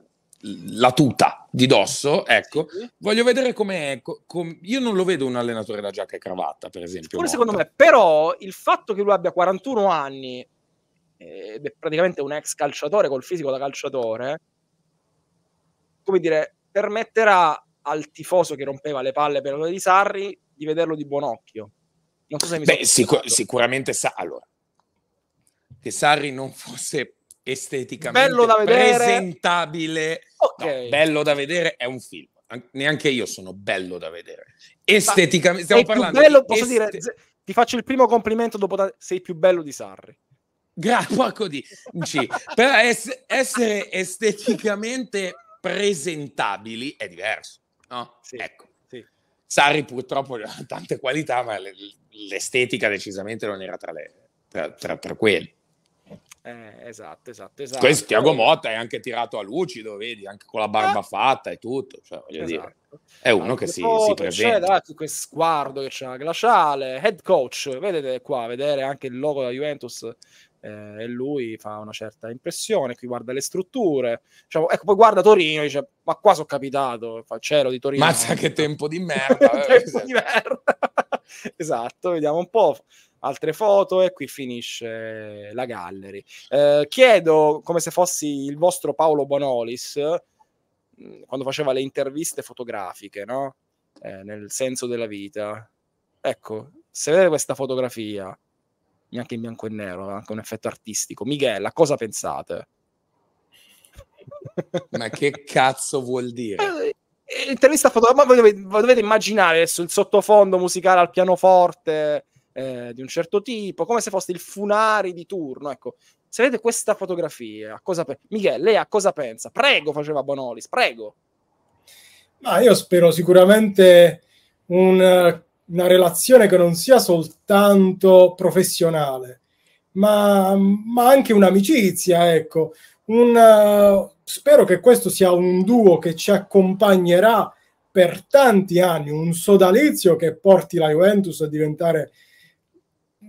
la, tuta di dosso. Ecco, sì. voglio vedere come. Com, io non lo vedo un allenatore da giacca e cravatta, per esempio. Pure secondo me, però, il fatto che lui abbia 41 anni ed è praticamente un ex calciatore col fisico da calciatore, come dire, permetterà al tifoso che rompeva le palle per l'onore di Sarri di vederlo di buon occhio. Non so se mi Beh, sicur- sicuramente sa. Allora, che Sarri non fosse esteticamente presentabile. Okay. No, bello da vedere è un film. Neanche io sono bello da vedere. Esteticamente, stiamo parlando. Bello, posso este... dire, ti faccio il primo complimento dopo da... sei più bello di Sarri. Grazie, *laughs* porco di... Però es- essere esteticamente presentabili è diverso, no? Sì, ecco. Sì. Sarri purtroppo ha tante qualità, ma l'estetica decisamente non era tra, le, tra, tra, tra quelli. Eh, esatto, esatto, esatto. Questo Tiago Motta è anche tirato a lucido, vedi, anche con la barba eh. fatta e tutto. Cioè, voglio esatto. dire, è uno anche che si, si presenta. C'è davanti questo sguardo che c'è glaciale, head coach, vedete qua, vedere anche il logo della Juventus eh, e lui fa una certa impressione, qui guarda le strutture, diciamo, ecco, poi guarda Torino e dice, ma qua sono capitato, fa cielo di Torino. Mazza che tempo di *laughs* merda. tempo eh, di merda. *laughs* esatto, vediamo un po' altre foto e qui finisce la gallery. Eh, chiedo, come se fossi il vostro Paolo Bonolis, mm, quando faceva le interviste fotografiche, no? Eh, nel senso della vita. Ecco, se vedete questa fotografia, neanche in bianco e nero, eh, anche un effetto artistico. Miguel, a cosa pensate? *laughs* Ma che cazzo vuol dire? Eh, eh, intervista fotografica, ma voi dovete, voi dovete immaginare adesso il sottofondo musicale al pianoforte, eh, di un certo tipo, come se fosse il Funari di turno. Ecco, se vedete questa fotografia, cosa pe- Michele, lei a cosa pensa? Prego, faceva Bonolis, prego. Ma io spero sicuramente un, una relazione che non sia soltanto professionale, ma, ma anche un'amicizia, ecco. Un, spero che questo sia un duo che ci accompagnerà per tanti anni, un sodalizio che porti la Juventus a diventare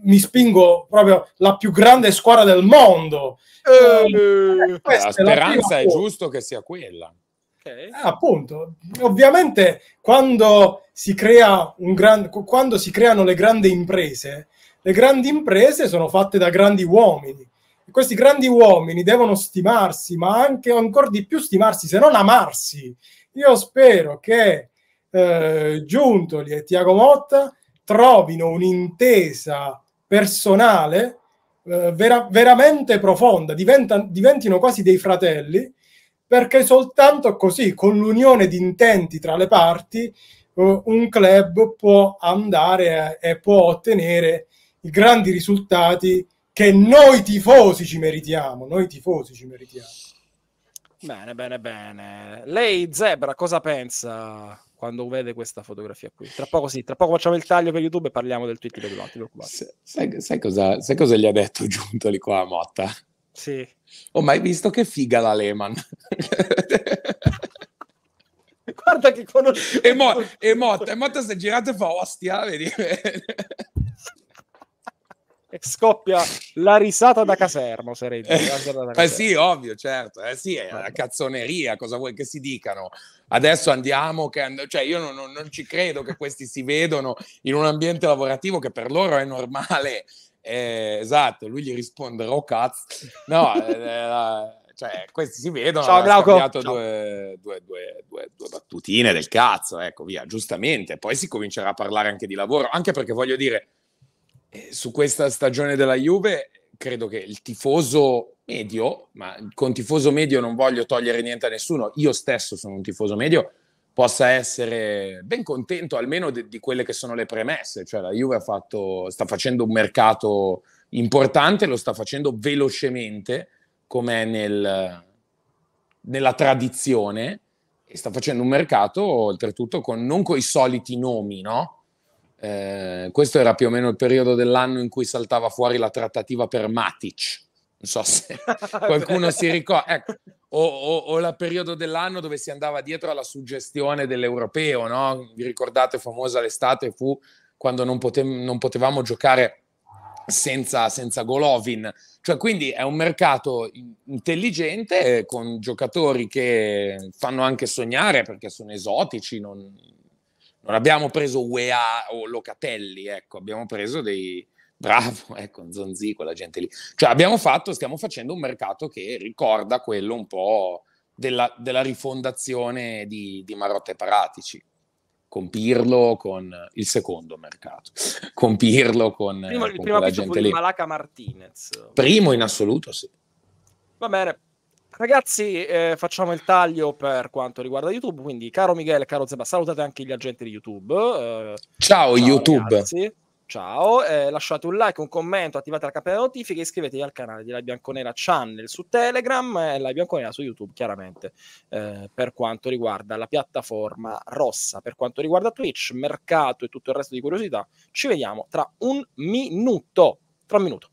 mi spingo proprio la più grande squadra del mondo. Eh, la speranza la è giusto che sia quella. Okay. Ah, appunto, ovviamente quando si, crea un gran... quando si creano le grandi imprese, le grandi imprese sono fatte da grandi uomini. E questi grandi uomini devono stimarsi, ma anche ancora di più stimarsi, se non amarsi. Io spero che eh, Giuntoli e Tiago Motta trovino un'intesa personale eh, vera, veramente profonda, diventa, diventino quasi dei fratelli, perché soltanto così, con l'unione di intenti tra le parti, eh, un club può andare e può ottenere i grandi risultati che noi tifosi ci meritiamo, noi tifosi ci meritiamo. Bene, bene, bene. Lei, Zebra, cosa pensa? quando vede questa fotografia qui. Tra poco, sì, tra poco facciamo il taglio per YouTube e parliamo del tweet di Pedulato. Sai, sai, cosa, sai cosa gli ha detto *laughs* Giuntoli qua a Motta? Sì. Ho oh, mai visto che figa la Lehman. *laughs* Guarda che conosco. E, mo, e, Motta, e Motta si è girato e fa ostia, vedi? *laughs* *laughs* scoppia la risata da casermo, sarebbe. Eh, eh sì, ovvio, certo. Eh sì, è una eh. cazzoneria, cosa vuoi che si dicano? Adesso andiamo, che and- cioè io non, non, non ci credo che questi si vedono in un ambiente lavorativo che per loro è normale. Eh, esatto, lui gli risponde, oh cazzo. No, eh, eh cioè, questi si vedono. Ciao, Glauco. scambiato due, due, due, due, battutine del cazzo, ecco, via, giustamente. Poi si comincerà a parlare anche di lavoro, anche perché voglio dire, eh, su questa stagione della Juve credo che il tifoso medio, ma con tifoso medio non voglio togliere niente a nessuno, io stesso sono un tifoso medio, possa essere ben contento almeno di, di quelle che sono le premesse, cioè la Juve fatto, sta facendo un mercato importante, lo sta facendo velocemente come nel, nella tradizione e sta facendo un mercato oltretutto con, non con i soliti nomi, no? Eh, questo era più o meno il periodo dell'anno in cui saltava fuori la trattativa per Matic. Non so se *laughs* qualcuno si ricorda. Ecco, o, o, o la periodo dell'anno dove si andava dietro alla suggestione dell'europeo, no? Vi ricordate, famosa l'estate fu quando non, pote- non potevamo giocare senza, senza Golovin. Cioè, quindi è un mercato intelligente con giocatori che fanno anche sognare perché sono esotici, non, non abbiamo preso UEA o Locatelli, ecco, abbiamo preso dei *laughs* bravo, ecco, Zonzi, quella gente lì. Cioè abbiamo fatto, stiamo facendo un mercato che ricorda quello un po' della, della rifondazione di, di Marotta e Paratici. Con con il secondo mercato, *laughs* con Pirlo, con, primo, con il primo quella gente lì. Malaca Martinez. Primo in assoluto, sì. Va bene, Ragazzi, eh, facciamo il taglio per quanto riguarda YouTube. Quindi, caro Michele, caro Zeba, salutate anche gli agenti di YouTube. Eh, ciao, ciao, YouTube. Ragazzi. Ciao, eh, lasciate un like, un commento, attivate la campanella notifiche, iscrivetevi al canale di La Bianconera Channel su Telegram e La Bianconera su YouTube, chiaramente, eh, per quanto riguarda la piattaforma rossa. Per quanto riguarda Twitch, mercato e tutto il resto di curiosità, ci vediamo tra un minuto. Tra un minuto.